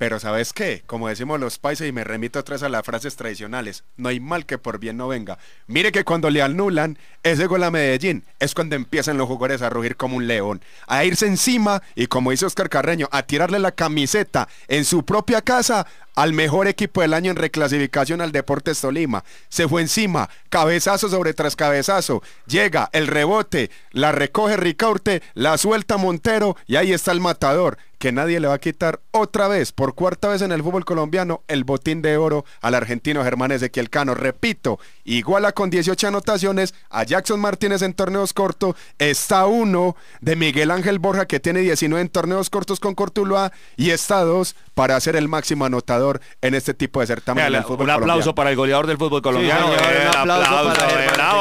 pero ¿sabes qué? Como decimos los países, y me remito otra vez a las frases tradicionales, no hay mal que por bien no venga. Mire que cuando le anulan ese gol a Medellín, es cuando empiezan los jugadores a rugir como un león, a irse encima y como dice Oscar Carreño, a tirarle la camiseta en su propia casa al mejor equipo del año en reclasificación al Deportes Tolima. Se fue encima, cabezazo sobre trascabezazo. Llega el rebote, la recoge Ricaurte, la suelta Montero y ahí está el matador que nadie le va a quitar otra vez, por cuarta vez en el fútbol colombiano, el botín de oro al argentino Germán Ezequiel Cano. Repito, iguala con 18 anotaciones a Jackson Martínez en torneos cortos, está uno de Miguel Ángel Borja que tiene 19 en torneos cortos con Cortuloa y está dos para ser el máximo anotador en este tipo de certamen. fútbol un aplauso para el goleador del fútbol colombiano. Eh, un aplauso, para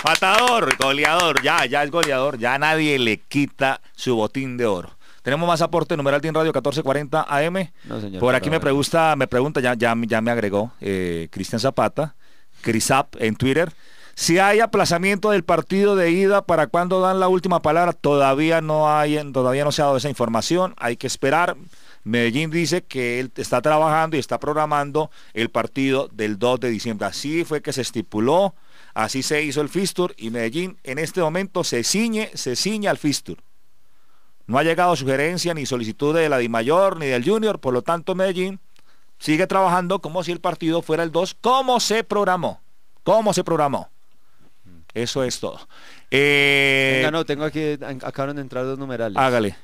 Patador, eh, goleador, ya, ya es goleador, ya nadie le quita su botín de oro. Tenemos más aporte, numeral de Radio 1440 AM. Por aquí me pregunta, me pregunta, ya, ya, me agregó eh, Cristian Zapata, Crisap en Twitter. Si hay aplazamiento del partido de ida, ¿para cuándo dan la última palabra? Todavía no hay, todavía no se ha dado esa información, hay que esperar. Medellín dice que él está trabajando y está programando el partido del 2 de diciembre. Así fue que se estipuló, así se hizo el Fistur y Medellín en este momento se ciñe, se ciñe al Fistur. No ha llegado sugerencia ni solicitud de la Mayor, ni del Junior, por lo tanto Medellín sigue trabajando como si el partido fuera el 2, como se programó. ¿Cómo se programó? Eso es todo. Eh... no, tengo aquí, acabaron de entrar dos numerales. Hágale.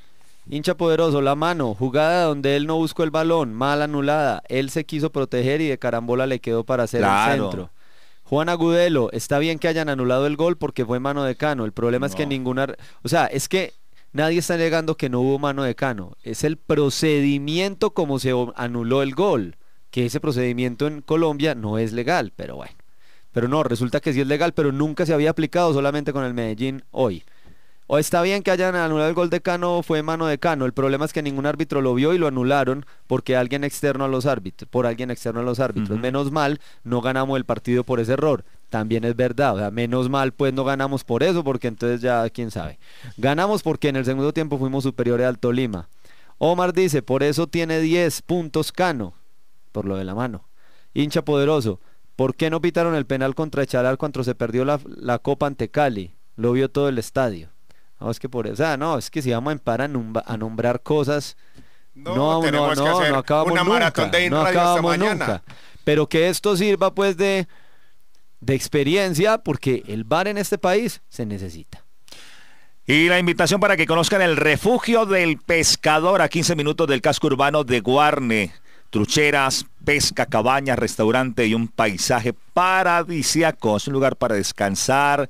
Hincha poderoso, la mano, jugada donde él no buscó el balón, mal anulada. Él se quiso proteger y de carambola le quedó para hacer el centro. Juan Agudelo, está bien que hayan anulado el gol porque fue mano de Cano. El problema es que ninguna... O sea, es que nadie está negando que no hubo mano de Cano. Es el procedimiento como se anuló el gol, que ese procedimiento en Colombia no es legal, pero bueno. Pero no, resulta que sí es legal, pero nunca se había aplicado solamente con el Medellín hoy. O está bien que hayan anulado el gol de Cano, fue mano de Cano. El problema es que ningún árbitro lo vio y lo anularon porque alguien externo a los árbitros, por alguien externo a los árbitros. Menos mal, no ganamos el partido por ese error también es verdad. O sea, menos mal, pues no ganamos por eso, porque entonces ya quién sabe. Ganamos porque en el segundo tiempo fuimos superiores al Tolima. Omar dice, por eso tiene 10 puntos Cano, por lo de la mano. Hincha poderoso, ¿por qué no pitaron el penal contra Echalar cuando se perdió la, la copa ante Cali? Lo vio todo el estadio. No, es que por eso, no, es que si vamos a emparar, a, nombrar, cosas, no, acabamos una maratón de no acabamos mañana. nunca. Pero que esto sirva pues de de experiencia, porque el bar en este país se necesita. Y la invitación para que conozcan el refugio del pescador a 15 minutos del casco urbano de Guarne. Trucheras, pesca, cabañas, restaurante y un paisaje paradisíaco. Es un lugar para descansar,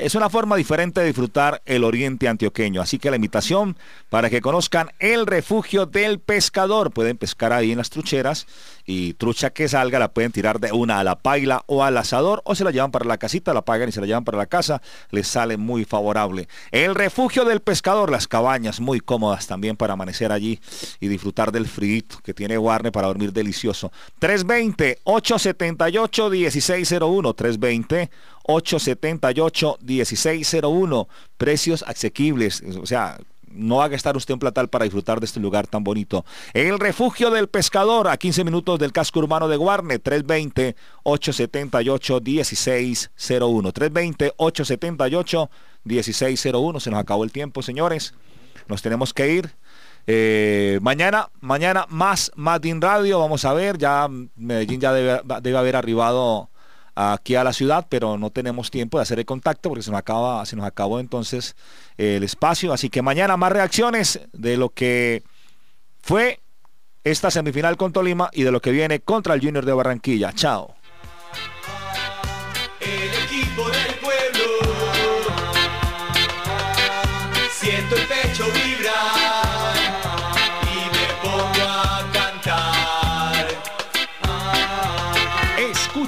es una forma diferente de disfrutar el oriente antioqueño. Así que la invitación para que conozcan el refugio del pescador. Pueden pescar ahí en las trucheras y trucha que salga la pueden tirar de una a la paila o al asador o se la llevan para la casita, la pagan y se la llevan para la casa. Les sale muy favorable. El refugio del pescador, las cabañas muy cómodas también para amanecer allí y disfrutar del frío que tiene Warner para dormir delicioso. 320-878-1601. 320 878-1601. Precios asequibles, o sea, no va a gastar usted un platal para disfrutar de este lugar tan bonito. El refugio del pescador a 15 minutos del casco urbano de Guarne, 320 878 1601. 320 878 1601. Se nos acabó el tiempo, señores. Nos tenemos que ir. Eh, mañana, mañana más Madin Radio, vamos a ver, ya Medellín ya debe, debe haber arribado aquí a la ciudad, pero no tenemos tiempo de hacer el contacto porque se nos acaba, se nos acabó entonces eh, el espacio. Así que mañana más reacciones de lo que fue esta semifinal con Tolima y de lo que viene contra el Junior de Barranquilla. Chao.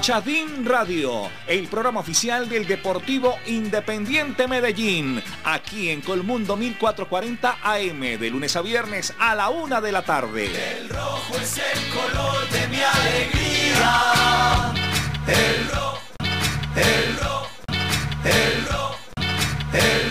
Chadín Radio, el programa oficial del Deportivo Independiente Medellín, aquí en Colmundo 1440 AM, de lunes a viernes a la una de la tarde. El rojo es el color de mi alegría. El rojo, el rojo, el rojo, el rojo.